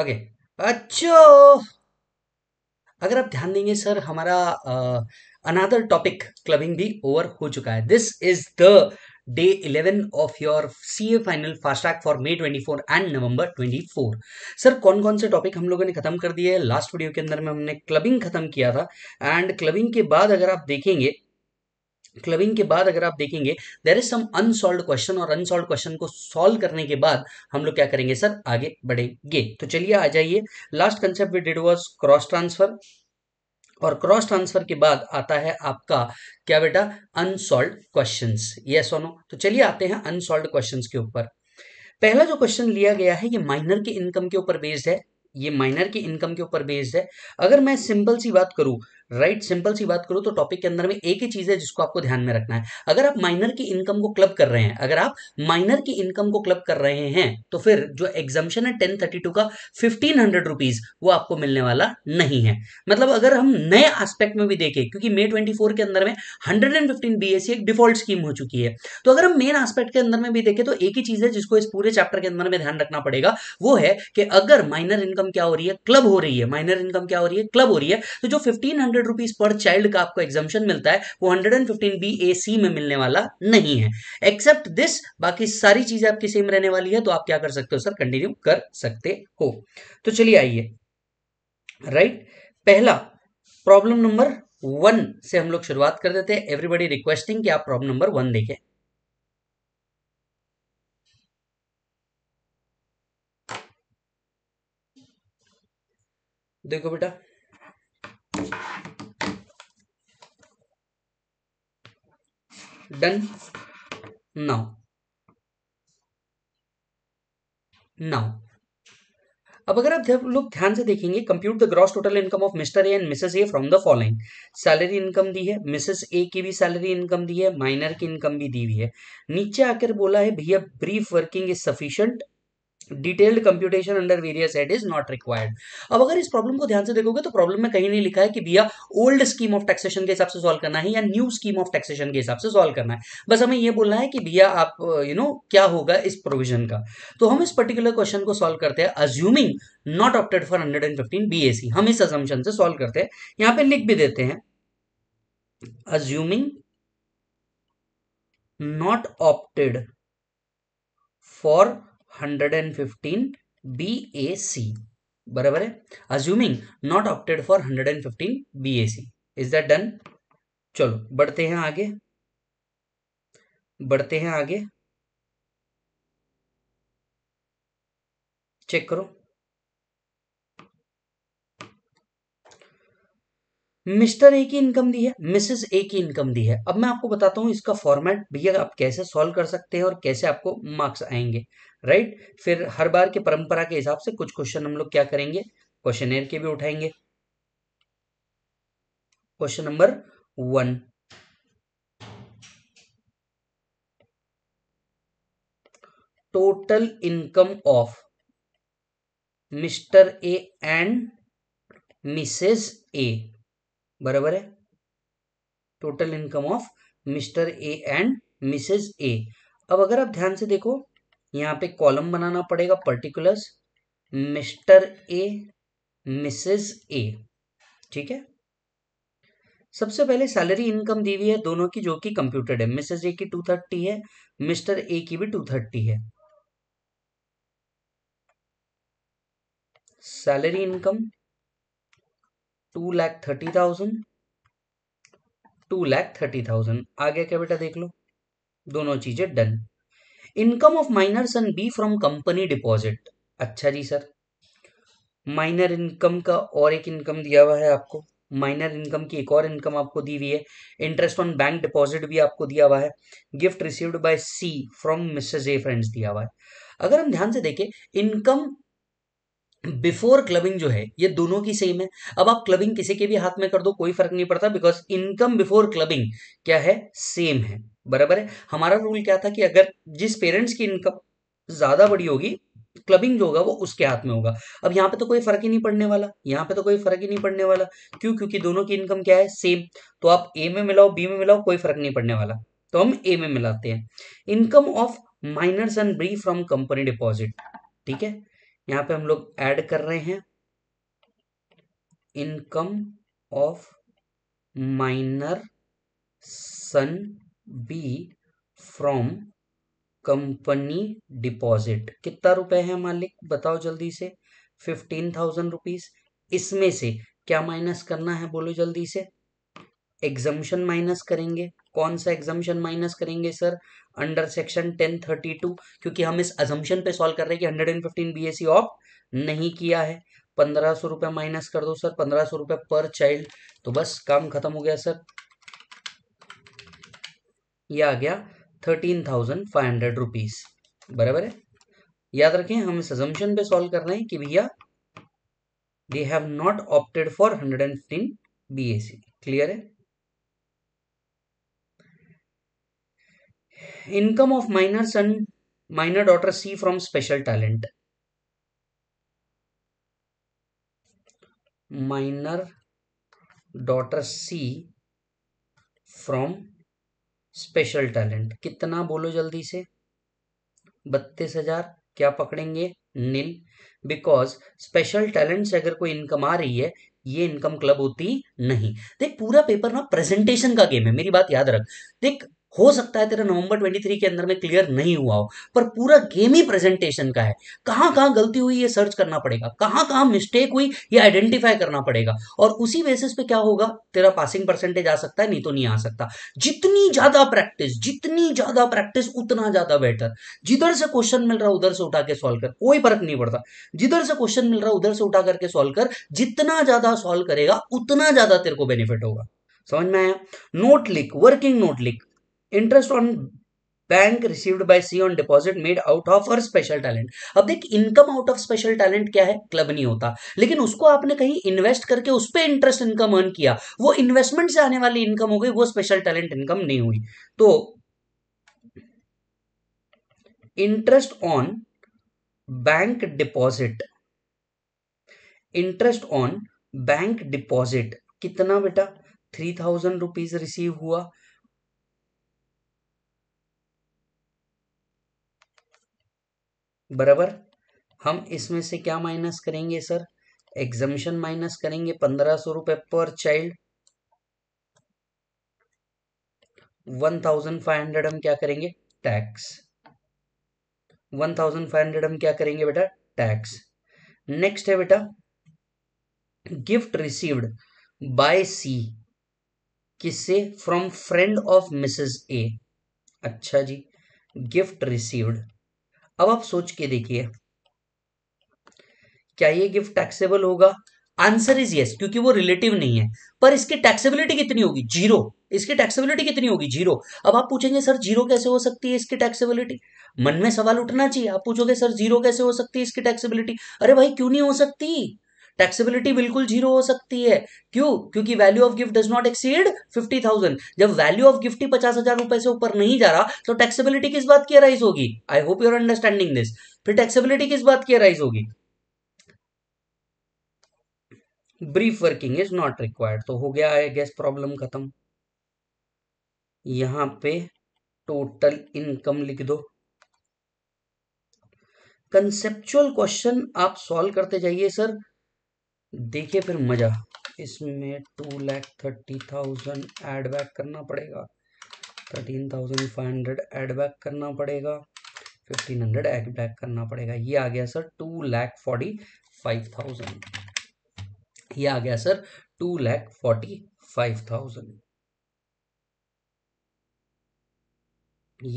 Okay अच्छो अगर आप ध्यान देंगे सर हमारा अनादर टॉपिक क्लबिंग भी ओवर हो चुका है this is the day eleven of your C A final fast track for May twenty four and November four sir कौन कौन से टॉपिक हम लोगों ने खत्म कर दिए लास्ट वीडियो के अंदर में हमने क्लबिंग खत्म किया था एंड क्लबिंग के बाद अगर आप देखेंगे क्लबिंग के बाद अगर आप देखेंगे there is some unsolved question और अनसॉल्व क्वेश्चन को सॉल्व करने के बाद हम लोग क्या करेंगे सर आगे बढ़ेंगे तो चलिए आ जाइए last concept we did was cross transfer और क्रॉस ट्रांसफर के बाद आता है आपका क्या बेटा अनसॉल्व क्वेश्चन ये सोनो तो चलिए आते हैं अनसॉल्व क्वेश्चन के ऊपर पहला जो क्वेश्चन लिया गया है ये माइनर के इनकम के ऊपर बेस्ड है ये माइनर के इनकम के ऊपर बेस्ड है अगर मैं सिंपल सी बात करूं राइट right, सिंपल सी बात करो तो टॉपिक के अंदर में एक ही चीज है जिसको आपको ध्यान में रखना है अगर आप माइनर की इनकम को क्लब कर रहे हैं अगर आप माइनर की इनकम को क्लब कर रहे हैं तो फिर जो एग्जामेशन है टेन थर्टी टू का फिफ्टीन हंड्रेड रुपीज वो आपको मिलने वाला नहीं है मतलब अगर हम नए एस्पेक्ट में भी देखें क्योंकि मे ट्वेंटी फोर के अंदर में हंड्रेड एंड फिफ्टीन बी एक डिफॉल्ट स्कीम हो चुकी है तो अगर हम मेन एस्पेक्ट के अंदर में भी देखें तो एक ही चीज है जिसको इस पूरे चैप्टर के अंदर में ध्यान रखना पड़ेगा वो है कि अगर माइनर इनकम क्या हो रही है क्लब हो रही है माइनर इनकम क्या हो रही है क्लब हो रही है तो जो फिफ्टीन हंड्रेड रुपीज पर चाइल्ड का आपको एग्जामेशन मिलता है वो hundred and fifteen B A C में मिलने वाला नहीं है एक्सेप्ट दिस बाकी सारी चीजें आपकी सेम रहने वाली है तो आप क्या कर सकते हो सर कंटिन्यू कर सकते हो तो चलिए आइए राइट पहला प्रॉब्लम नंबर वन से हम लोग शुरुआत कर देते हैं एवरीबडी रिक्वेस्टिंग कि आप प्रॉब्लम नंबर वन देखें देखो बेटा डन नाउ नाउ अब अगर आप लोग ध्यान से देखेंगे compute the gross total income of Mr A and Mrs A from the following salary income दी है मिसेस ए की भी सैलरी इनकम दी है माइनर की इनकम भी दी हुई है नीचे आकर बोला है भैया brief working is sufficient detailed computation under various head is not required अब अगर इस प्रॉब्लम को ध्यान से देखोगे तो प्रॉब्लम में कहीं नहीं लिखा है कि भैया ओल्ड स्कीम ऑफ टैक्सेशन के हिसाब से सॉल्व करना है या न्यू स्कीम ऑफ टैक्सेशन के हिसाब से सॉल्व करना है बस हमें यह बोलना है कि भैया आप यू you नो know, क्या होगा इस प्रोविजन का तो हम इस पर्टिकुलर क्वेश्चन को सॉल्व करते हैं assuming not opted for hundred and fifteen B C हम इस अजम्पन से सॉल्व करते हैं यहां पर लिख भी देते हैं assuming not opted for hundred and fifteen B A C बराबर है assuming not opted for hundred and fifteen B A C is that done चलो बढ़ते हैं आगे बढ़ते हैं आगे चेक करो मिस्टर ए की इनकम दी है मिसेस ए की इनकम दी है अब मैं आपको बताता हूँ इसका फॉर्मेट भैया आप कैसे सॉल्व कर सकते हैं और कैसे आपको मार्क्स आएंगे राइट फिर हर बार के परंपरा के हिसाब से कुछ क्वेश्चन हम लोग क्या करेंगे क्वेश्चन के भी उठाएंगे question number one total income of Mr A and Mrs A बराबर है total income of Mr A and Mrs A अब अगर आप ध्यान से देखो यहाँ पे कॉलम बनाना पड़ेगा particulars Mr A Mrs A ठीक है सबसे पहले सैलरी इनकम दी हुई है दोनों की जो कि कंप्यूटेड है मिसेज ए की टू थर्टी है मिस्टर ए की भी टू थर्टी है salary income two lakh thirty thousand two lakh thirty thousand आ गया क्या बेटा देख लो दोनों चीजें done income of minor son B from company deposit अच्छा जी सर माइनर इनकम का और एक इनकम दिया हुआ है आपको माइनर इनकम की एक और इनकम आपको दी हुई है इंटरेस्ट ऑन बैंक डिपॉजिट भी आपको दिया हुआ है gift received by C from Mrs A friends दिया हुआ है अगर हम ध्यान से देखें इनकम बिफोर क्लबिंग जो है ये दोनों की सेम है अब आप क्लबिंग किसी के भी हाथ में कर दो कोई फर्क नहीं पड़ता बिकॉज इनकम बिफोर क्लबिंग क्या है सेम है बराबर है हमारा रूल क्या था कि अगर जिस पेरेंट्स की इनकम ज्यादा बड़ी होगी क्लबिंग जो होगा वो उसके हाथ में होगा अब यहाँ पे तो कोई फर्क ही नहीं पड़ने वाला यहाँ पे तो कोई फर्क ही नहीं पड़ने वाला क्यों क्योंकि दोनों की इनकम क्या है सेम तो आप ए में मिलाओ बी में मिलाओ कोई फर्क नहीं पड़ने वाला तो हम ए में मिलाते हैं income of minors and B from company deposit ठीक है यहाँ पे हम लोग ऐड कर रहे हैं income of minor son B from company deposit कितना रुपए है मालिक बताओ जल्दी से फिफ्टीन थाउजेंड रुपीज इसमें से क्या माइनस करना है बोलो जल्दी से एग्जम्पन माइनस करेंगे कौन सा एग्जामेशन माइनस करेंगे सर अंडर सेक्शन 1032 क्योंकि हम इस एजम्पन पे सॉल्व कर रहे हैं कि hundred and fifteen B S of नहीं किया है पंद्रह सौ रुपये माइनस कर दो सर पंद्रह सौ रुपये पर चाइल्ड तो बस काम खत्म हो गया सर ये आ गया thirteen thousand five hundred rupees बराबर है याद रखें हम इस एजम्पन पे सॉल्व कर रहे हैं कि भैया they have not opted for hundred and fifteen B clear है income of minor son minor daughter C from special talent minor daughter C from special talent कितना बोलो जल्दी से बत्तीस हजार क्या पकड़ेंगे नील बिकॉज स्पेशल टैलेंट से अगर कोई इनकम आ रही है ये इनकम क्लब होती नहीं देख पूरा पेपर ना प्रेजेंटेशन का गेम है मेरी बात याद रख देख हो सकता है तेरा नवंबर 23 के अंदर में क्लियर नहीं हुआ हो पर पूरा गेम ही प्रेजेंटेशन का है कहां कहां गलती हुई ये सर्च करना पड़ेगा कहां कहां मिस्टेक हुई ये आइडेंटिफाई करना पड़ेगा और उसी बेसिस पे क्या होगा तेरा पासिंग परसेंटेज आ सकता है नहीं तो नहीं आ सकता जितनी ज्यादा प्रैक्टिस जितनी ज्यादा प्रैक्टिस उतना ज्यादा बेटर जिधर से क्वेश्चन मिल रहा उधर से उठा के सॉल्व कर कोई फर्क नहीं पड़ता जिधर से क्वेश्चन मिल रहा उधर से उठा करके सॉल्व कर जितना ज्यादा सॉल्व करेगा उतना ज्यादा तेरे को बेनिफिट होगा समझ में आया नोट लिख वर्किंग नोट लिख interest on bank received by C on deposit made out of her special talent अब देख income out of special talent क्या है क्लब नहीं होता लेकिन उसको आपने कहीं इन्वेस्ट करके उस पर इंटरेस्ट इनकम अर्न किया वो इन्वेस्टमेंट से आने वाली इनकम हो गई वो स्पेशल टैलेंट इनकम नहीं हुई तो interest on bank deposit interest on bank deposit कितना बेटा थ्री थाउजेंड रुपीज रिसीव हुआ बराबर हम इसमें से क्या माइनस करेंगे सर एग्जामिशन माइनस करेंगे पंद्रह सौ रुपए per child one thousand five hundred हम क्या करेंगे tax one thousand five hundred हम क्या करेंगे बेटा टैक्स नेक्स्ट है बेटा गिफ्ट रिसीव्ड बाय सी किससे from friend of Mrs A अच्छा जी गिफ्ट रिसीव्ड अब आप सोच के देखिए क्या ये गिफ्ट टैक्सेबल होगा आंसर इज यस क्योंकि वो रिलेटिव नहीं है पर इसकी टैक्सेबिलिटी कितनी होगी जीरो इसकी टैक्सेबिलिटी कितनी होगी जीरो अब आप पूछेंगे सर जीरो कैसे हो सकती है इसकी टैक्सेबिलिटी मन में सवाल उठना चाहिए आप पूछोगे सर जीरो कैसे हो सकती है इसकी टैक्सेबिलिटी अरे भाई क्यों नहीं हो सकती टैक्सेबिलिटी बिल्कुल जीरो हो सकती है क्यों क्योंकि value of gift does not exceed fifty thousand जब वैल्यू ऑफ गिफ्ट ही पचास हजार रुपए से ऊपर नहीं जा रहा तो टैक्सेबिलिटी किस बात की अराइज होगी I hope your understanding this फिर टैक्सेबिलिटी किस बात की अराइज होगी brief working is not required तो हो गया है गैस प्रॉब्लम खत्म यहां पे टोटल इनकम लिख दो कंसेप्चुअल क्वेश्चन आप सॉल्व करते जाइए सर देखिए फिर मज़ा इसमें two lakh thirty thousand add back करना पड़ेगा thirteen thousand five hundred add back करना पड़ेगा फिफ्टीन हंड्रेड एड बैक करना पड़ेगा ये आ गया sir two lakh forty five thousand ये आ गया sir two lakh forty five thousand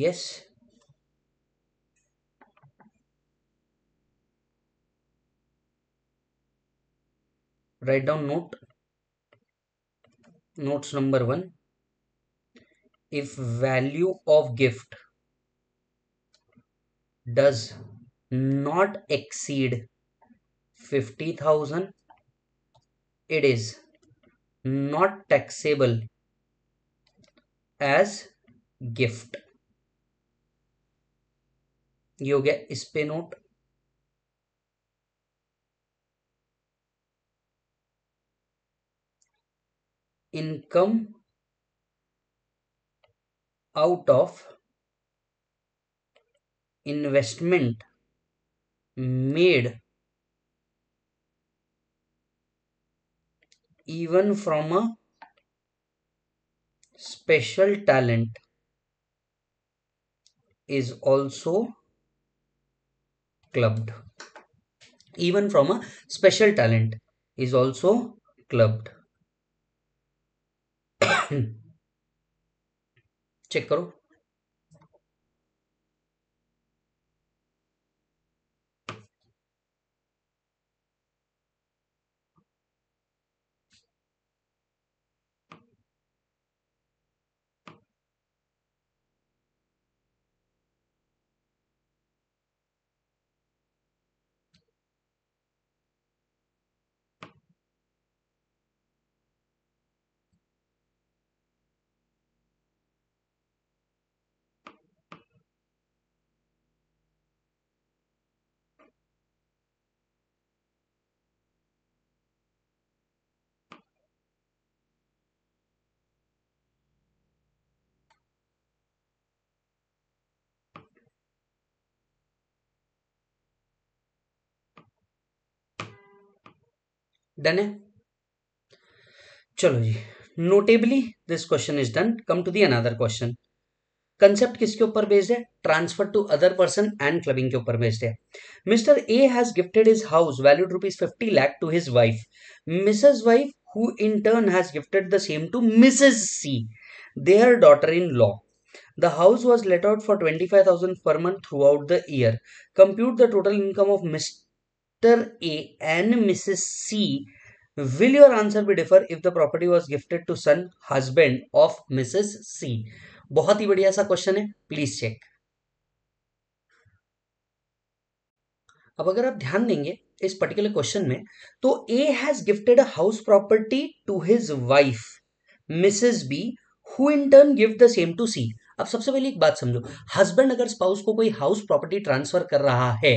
yes write down note notes number one if value of gift does not exceed 50000 it is not taxable as gift you get इस पे income out of investment made even from a special talent is also clubbed even from a special talent is also clubbed check करो done है चलो जी notably this question is done come to the another question concept किसके ऊपर based है transfer to other person and clubbing के ऊपर based है Mr A has gifted his house valued rupees fifty lakh to his wife Mrs wife who in turn has gifted the same to Mrs C their daughter in law The house was let out for 25,000 per month throughout the year. Compute the total income of Ms. Doctor A and Mrs C will your answer be differ if the property was gifted to son husband of Mrs C बहुत ही बढ़िया सा question है please check अब अगर आप ध्यान देंगे इस पर्टिकुलर क्वेश्चन में तो A has gifted a house property to his wife Mrs B who in turn give the same to C अब सबसे पहले एक बात समझो हस्बैंड अगर स्पाउस को कोई हाउस प्रॉपर्टी ट्रांसफर कर रहा है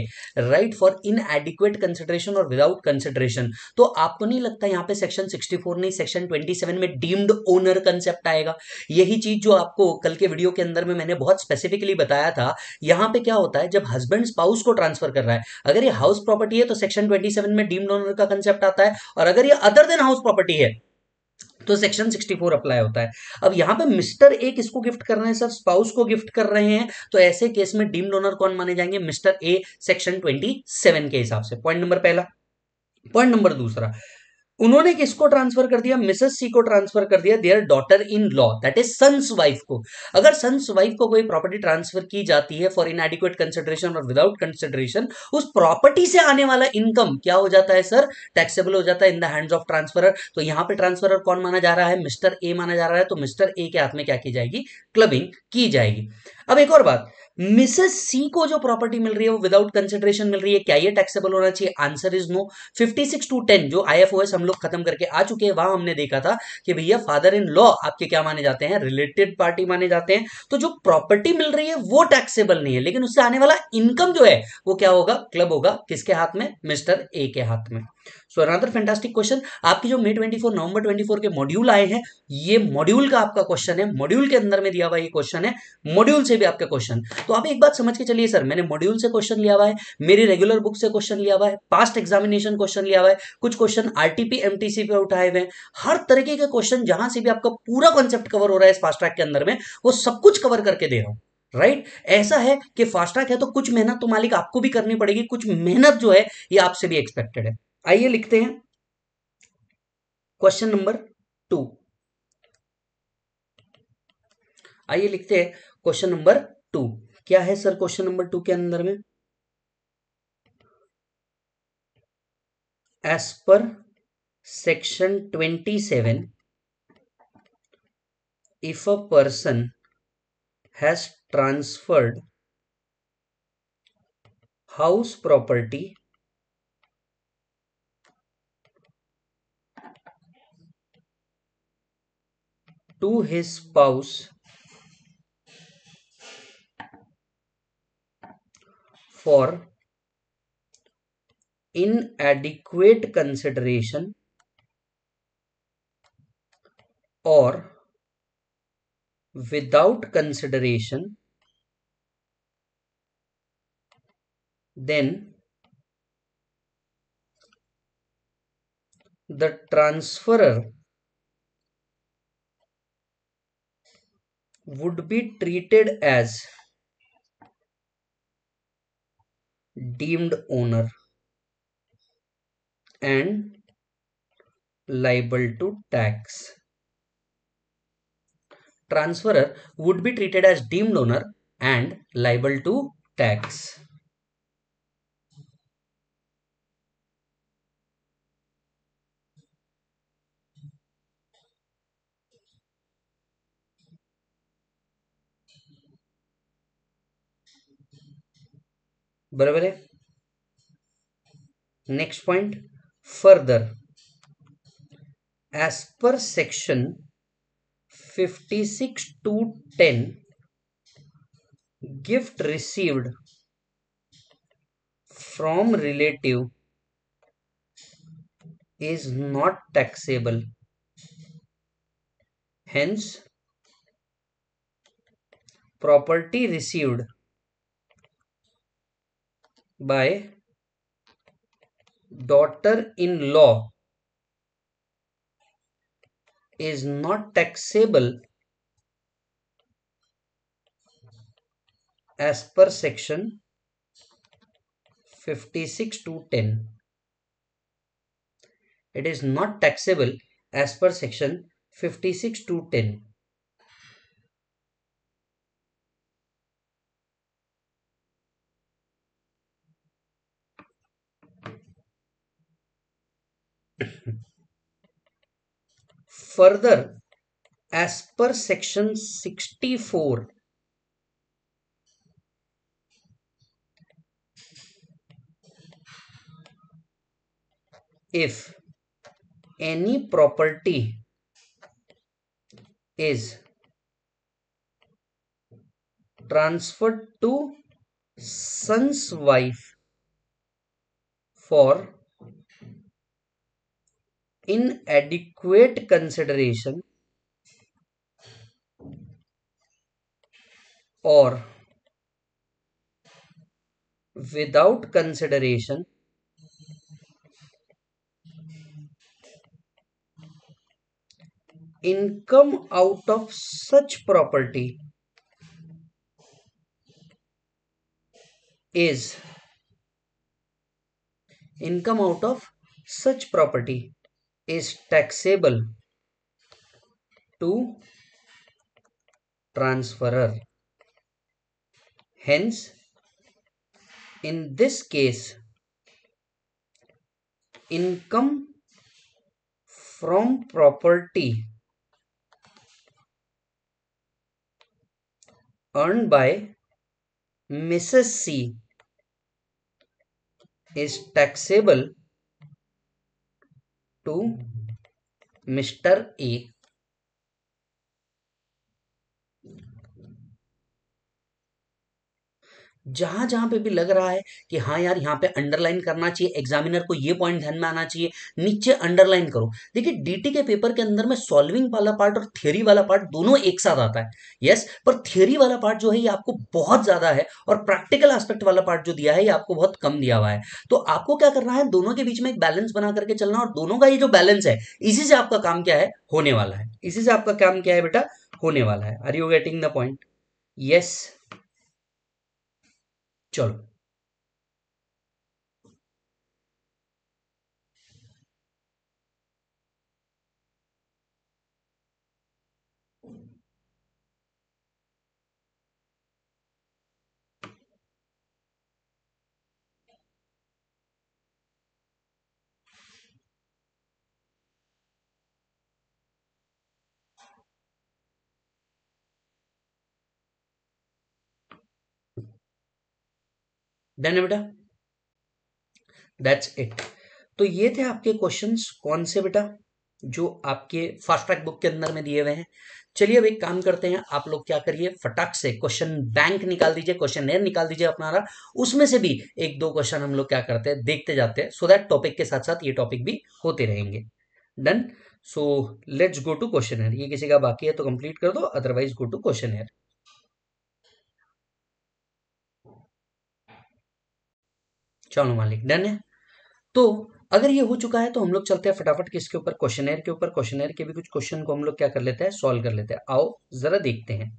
right for inadequate consideration और विदाउट कंसिडरेशन तो आपको नहीं लगता यहाँ पे सेक्शन 64 नहीं सेक्शन 27 में डीम्ड ओनर कंसेप्ट आएगा यही चीज जो आपको कल के वीडियो के अंदर में मैंने बहुत स्पेसिफिकली बताया था यहाँ पे क्या होता है जब हस्बैंड स्पाउस को ट्रांसफर कर रहा है अगर ये हाउस प्रॉपर्टी है तो सेक्शन ट्वेंटी में डीम्ड ओनर का कंसेप्ट आता है और अगर ये अदर देन हाउस प्रॉपर्टी है तो सेक्शन 64 अप्लाई होता है अब यहां पे मिस्टर ए किसको गिफ्ट कर रहे हैं सर स्पाउस को गिफ्ट कर रहे हैं तो ऐसे केस में डीम डोनर कौन माने जाएंगे मिस्टर ए सेक्शन 27 के हिसाब से पॉइंट नंबर पहला पॉइंट नंबर दूसरा उन्होंने किसको ट्रांसफर कर दिया मिसेस सी को ट्रांसफर कर दिया their daughter in law that is son's wife को अगर सन्स वाइफ को कोई प्रॉपर्टी ट्रांसफर की जाती है फॉर इन एडिक्वेट कंसिडरेशन और विदाउट कंसिडरेशन उस प्रॉपर्टी से आने वाला इनकम क्या हो जाता है सर टैक्सेबल हो जाता है in the hands of transferor तो यहां पे ट्रांसफरर कौन माना जा रहा है मिस्टर ए माना जा रहा है तो मिस्टर ए के हाथ में क्या की जाएगी क्लबिंग की जाएगी अब एक और बात मिसेस सी को जो प्रॉपर्टी मिल रही है वो विदाउट कंसिडरेशन मिल रही है क्या ये टैक्सेबल होना चाहिए आंसर इज नो 56 टू 10 जो आईएफओएस हम लोग खत्म करके आ चुके हैं वहां हमने देखा था कि भैया फादर इन लॉ आपके क्या माने जाते हैं रिलेटेड पार्टी माने जाते हैं तो जो प्रॉपर्टी मिल रही है वो टैक्सेबल नहीं है लेकिन उससे आने वाला इनकम जो है वो क्या होगा क्लब होगा किसके हाथ में मिस्टर ए के हाथ में सो अनदर फैंटास्टिक क्वेश्चन आपकी जो मे 24 नवंबर 24 के मॉड्यूल आए हैं ये मॉड्यूल का आपका क्वेश्चन है मॉड्यूल के अंदर में दिया हुआ ये क्वेश्चन है मॉड्यूल से भी आपका क्वेश्चन तो आप एक बात समझ के चलिए सर मैंने मॉड्यूल से क्वेश्चन लिया हुआ है मेरी रेगुलर बुक से क्वेश्चन लिया हुआ है पास्ट एग्जामिनेशन क्वेश्चन लिया हुआ है कुछ क्वेश्चन आर टी पे उठाए हुए हैं हर तरीके के क्वेश्चन जहां से भी आपका पूरा कॉन्सेप्ट कवर हो रहा है इस फास्ट ट्रैक के अंदर में वो सब कुछ कवर करके दे रहा हूँ राइट right? ऐसा है कि फास्ट ट्रैक है तो कुछ मेहनत तो मालिक आपको भी करनी पड़ेगी कुछ मेहनत जो है ये आपसे भी एक्सपेक्टेड है आइए लिखते हैं क्वेश्चन नंबर टू आइए लिखते हैं क्वेश्चन नंबर टू क्या है सर क्वेश्चन नंबर टू के अंदर में as per section twenty seven if a person has transferred house property to his spouse for inadequate consideration or without consideration then the transferor would be treated as deemed owner and liable to tax. Transferor would be treated as deemed owner and liable to tax. બરાબર next point further as per section 56 to 10 gift received from relative is not taxable hence property received by daughter-in-law is not taxable as per section 56 to 10 it is not taxable as per section 56 to 10 Further, as per section 64 if any property is transferred to son's wife for inadequate consideration or without consideration income out of such property is income out of such property is taxable to transferor. Hence, in this case, income from property earned by Mrs. C is taxable to Mr A जहां जहां पे भी लग रहा है कि हाँ यार यहाँ पे अंडरलाइन करना चाहिए एग्जामिनर को ये पॉइंट ध्यान में आना चाहिए नीचे अंडरलाइन करो देखिए डीटी के पेपर के अंदर में सॉल्विंग वाला पार्ट और थ्योरी वाला पार्ट दोनों एक साथ आता है यस पर थ्योरी वाला पार्ट जो है ये आपको बहुत ज्यादा है और प्रैक्टिकल एस्पेक्ट वाला पार्ट जो दिया है ये आपको बहुत कम दिया हुआ है तो आपको क्या करना है दोनों के बीच में एक बैलेंस बना करके चलना और दोनों का ये जो बैलेंस है इसी से आपका काम क्या है होने वाला है इसी से आपका काम क्या है बेटा होने वाला है are you getting the point yes cholo done है बेटा दैट्स इट तो ये थे आपके क्वेश्चंस कौन से बेटा जो आपके फास्ट ट्रैक बुक के अंदर में दिए हुए हैं चलिए अब एक काम करते हैं आप लोग क्या करिए फटाक से क्वेश्चन बैंक निकाल दीजिए क्वेश्चन एयर निकाल दीजिए अपना उसमें से भी एक दो क्वेश्चन हम लोग क्या करते हैं देखते जाते हैं सो दैट टॉपिक के साथ साथ ये टॉपिक भी होते रहेंगे done so let's go to question air ये किसी का बाकी है तो कंप्लीट कर दो otherwise go to question air चलो मालिक डन है तो अगर ये हो चुका है तो हम लोग चलते हैं फटाफट किसके ऊपर क्वेश्चन के ऊपर क्वेश्चन के भी कुछ क्वेश्चन को हम लोग क्या कर लेते हैं सॉल्व कर लेते हैं आओ जरा देखते हैं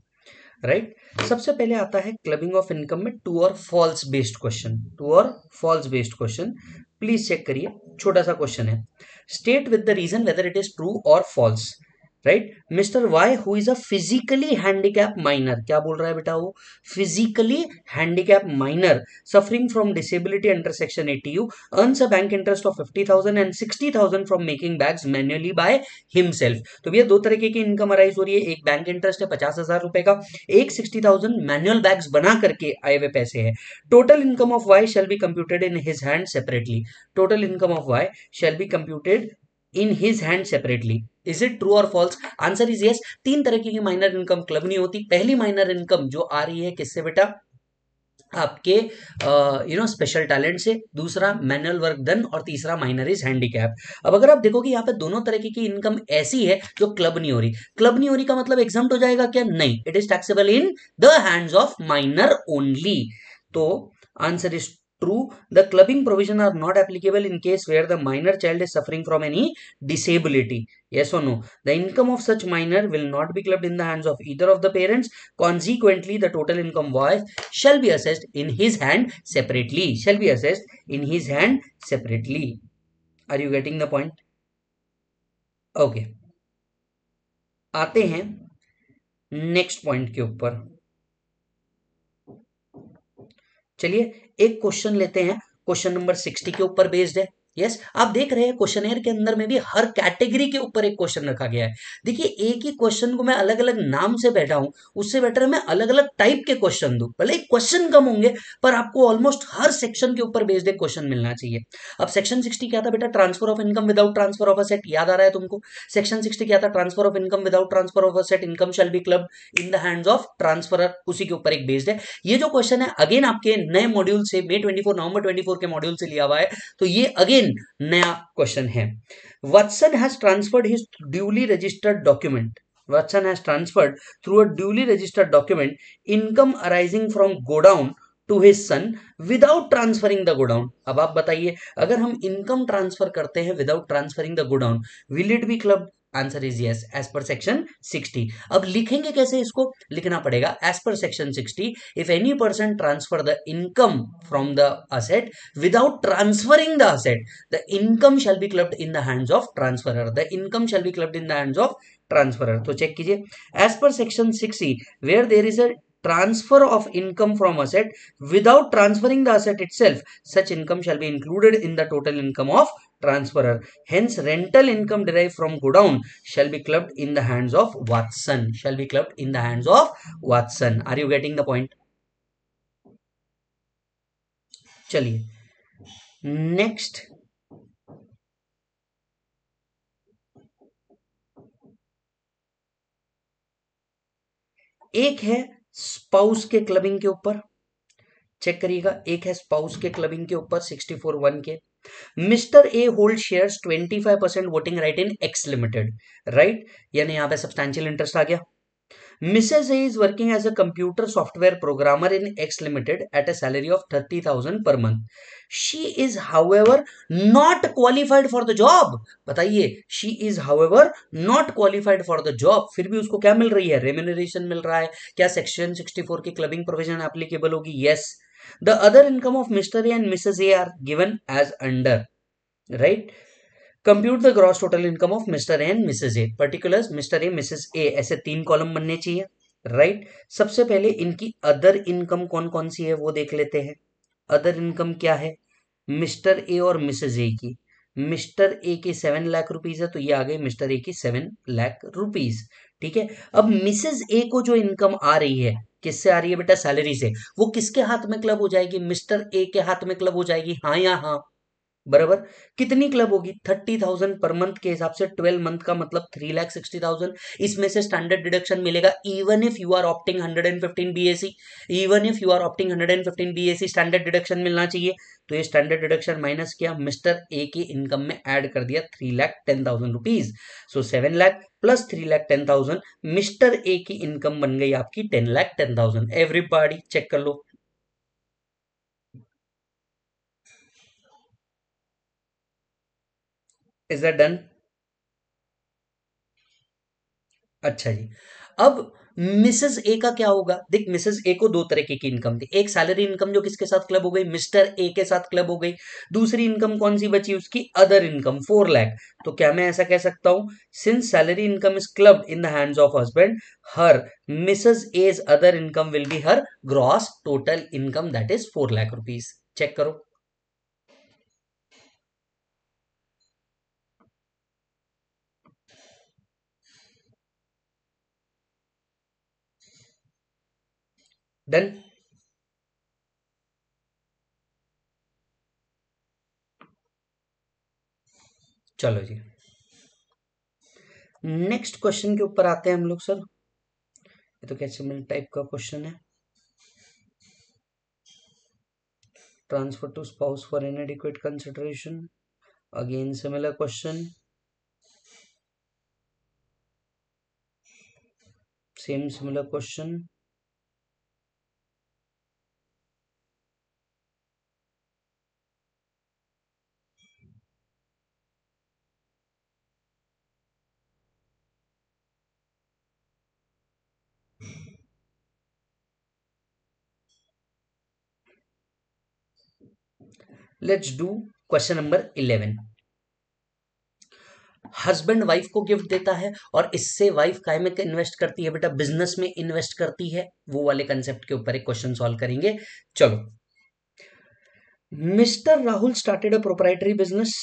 राइट right? सबसे पहले आता है क्लबिंग ऑफ इनकम में टू और फॉल्स बेस्ड क्वेश्चन टू और false based question please check करिए छोटा सा क्वेश्चन है state with the reason whether it is true और false right Mr Y who is a physically handicap minor क्या बोल रहा है बेटा वो physically handicap minor suffering from disability under section eighty U earns a bank interest of fifty thousand and sixty thousand from making bags manually by himself तो भैया दो तरीके की इनकम अराइज हो रही है एक बैंक इंटरेस्ट है पचास हजार रुपए का एक सिक्सटी थाउजेंड मैनुअल बैग्स बना करके आए हुए पैसे है total income of Y shall be computed in his hand separately total income of Y shall be computed in his hand separately is it true और फॉल्स आंसर इज यस तीन तरीके की माइनर इनकम क्लब नहीं होती पहली minor income जो आ रही है किससे बेटा आपके यू नो स्पेशल टैलेंट से दूसरा मैनुअल वर्क डन और तीसरा माइनर इज हैंडीकैप अब अगर आप देखोगे यहाँ पे दोनों तरीके की इनकम ऐसी है जो क्लब नहीं हो रही क्लब नहीं हो रही का मतलब एग्जाम हो जाएगा क्या नहीं it is taxable in the hands of minor only तो answer is True, the clubbing provision are not applicable in case where the minor child is suffering from any disability. Yes or no? The income of such minor will not be clubbed in the hands of either of the parents. Consequently, the total income wife shall be assessed in his hand separately. Shall be assessed in his hand separately. Are you getting the point? Okay. aate hain next point के ऊपर चलिए एक question लेते हैं question number sixty के ऊपर based है yes आप देख रहे हैं क्वेश्चन के अंदर में भी हर कैटेगरी के ऊपर एक क्वेश्चन रखा गया है देखिए एक ही क्वेश्चन को मैं अलग अलग नाम से बैठा हूं उससे बेटर मैं अलग अलग टाइप के क्वेश्चन दू भले क्वेश्चन कम होंगे पर आपको ऑलमोस्ट हर सेक्शन के ऊपर बेस्ड एक क्वेश्चन मिलना चाहिए अब सेक्शन सिक्सटी क्या था बेटा transfer of income without transfer of asset याद आ रहा है तुमको सेक्शन सिक्सटी क्या था transfer of income without transfer of asset income shall be club in the hands of transfer उसी के ऊपर एक बेस्ड है ये जो क्वेश्चन है अगेन आपके नए मॉड्यूल से मे ट्वेंटी नवंबर ट्वेंटी के मॉड्यूल से लिया हुआ है तो ये अगेन लेकिन नया क्वेश्चन है Watson has transferred his duly registered document Watson has transferred through a duly registered document income arising from godown to his son without transferring the godown अब आप बताइए अगर हम इनकम ट्रांसफर करते हैं without transferring the godown will it be club answer is yes as per section 60 अब लिखेंगे कैसे इसको लिखना पड़ेगा as per section 60 if any person transfer the income from the asset without transferring the asset the income shall be clubbed in the hands of transferor the income shall be clubbed in the hands of transferor तो check कीजिए as per section 60 where there is a transfer of income from asset without transferring the asset itself such income shall be included in the total income of transferor. Hence, rental income derived from godown shall be clubbed in the hands of Watson. Shall be clubbed in the hands of Watson. Are you getting the point? चलिए next एक है spouse के clubbing के ऊपर check करिएगा एक है spouse के क्लबिंग के ऊपर सिक्सटी फोर वन के Mr A hold shares 25 percent voting right in X limited right यानी यहां पे सब्सटैंशियल इंटरेस्ट आ गया Mrs A is working as a computer software programmer in X limited at a salary of thirty thousand per month she is however not qualified for the job बताइए she is ever not qualified for the job फिर भी उसको क्या मिल रही है remuneration मिल रहा है क्या सेक्शन सिक्सटी फोर की क्लबिंग प्रोविजन एप्लीकेबल होगी yes yes. The other income of Mr. A and Mrs. A are given as under, right? the gross total income of mr a and mrs a particulars mr a mrs a ऐसे तीन column बनने चाहिए right right? सबसे पहले इनकी other income कौन कौन सी है वो देख लेते हैं अदर इनकम क्या है मिस्टर ए और मिसेज ए की मिस्टर ए के सेवन लाख रुपीज है तो ये आ गए मिस्टर ए की सेवन लाख रुपीज ठीक है अब मिसेज ए को जो इनकम आ रही है किससे आ रही है बेटा सैलरी से वो किसके हाथ में क्लब हो जाएगी मिस्टर ए के हाथ में क्लब हो जाएगी हाँ या हाँ बराबर कितनी क्लब होगी थर्टी थाउजेंड पर मंथ के हिसाब से ट्वेल्व मंथ का मतलब थ्री लैख सिक्सटी थाउजेंड इसमें से स्टैंडर्ड डिडक्शन मिलेगा even if you are opting hundred and fifteen B AC even if you are opting hundred and fifteen B AC standard deduction मिलना चाहिए तो ये स्टैंडर्ड डिडक्शन माइनस किया मिस्टर ए के income में एड कर दिया three lakh ten thousand rupees so seven lakh plus three lakh ten thousand Mr A की इनकम बन गई आपकी ten lakh ten thousand everybody check कर लो इज दैट डन अच्छा जी अब मिसेस ए का क्या होगा देख मिसेस ए को दो तरीके की इनकम थी एक सैलरी इनकम जो किसके साथ क्लब हो गई मिस्टर ए के साथ क्लब हो गई दूसरी इनकम कौन सी बची उसकी अदर इनकम फोर लैख तो क्या मैं ऐसा कह सकता हूं since salary income is club in the hands of husband her Mrs as other income will be her gross total income that is four lakh rupees check करो डन चलो जी नेक्स्ट क्वेश्चन के ऊपर आते हैं हम लोग सर ये तो कैसे मिल टाइप का क्वेश्चन है transfer to spouse for inadequate consideration again similar question same similar question let's do question number eleven husband wife को गिफ्ट देता है और इससे वाइफ काय में इन्वेस्ट करती है बेटा बिजनेस में इन्वेस्ट करती है वो वाले कंसेप्ट के ऊपर एक क्वेश्चन सॉल्व करेंगे चलो Mr Rahul started a proprietary business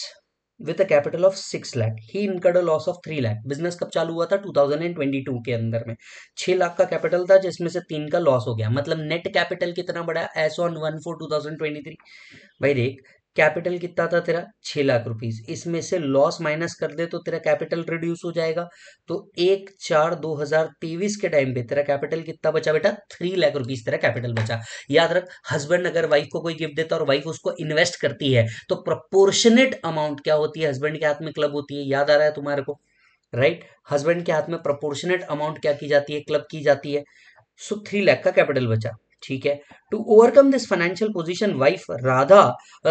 with a capital of six lakh he incurred a loss of three lakh business कब चालू हुआ था two thousand and twenty two के अंदर में छह लाख का कैपिटल था जिसमें से तीन का लॉस हो गया मतलब नेट कैपिटल कितना बड़ा as on one four two thousand twenty three भाई देख कैपिटल कितना था तेरा छह लाख रुपीज इसमें से लॉस माइनस कर दे तो तेरा कैपिटल रिड्यूस हो जाएगा तो एक चार दो हजार तेईस के टाइम पे तेरा कैपिटल कितना बचा बेटा थ्री लाख रुपीज तेरा कैपिटल बचा याद रख हस्बैंड अगर वाइफ को कोई गिफ्ट देता और वाइफ उसको इन्वेस्ट करती है तो प्रपोर्शनेट अमाउंट क्या होती है हस्बैंड के हाथ में क्लब होती है याद आ रहा है तुम्हारे को राइट हस्बैंड के हाथ में प्रपोर्शनेट अमाउंट क्या की जाती है क्लब की जाती है सो थ्री लाख का कैपिटल बचा ठीक है to overcome this financial position wife Radha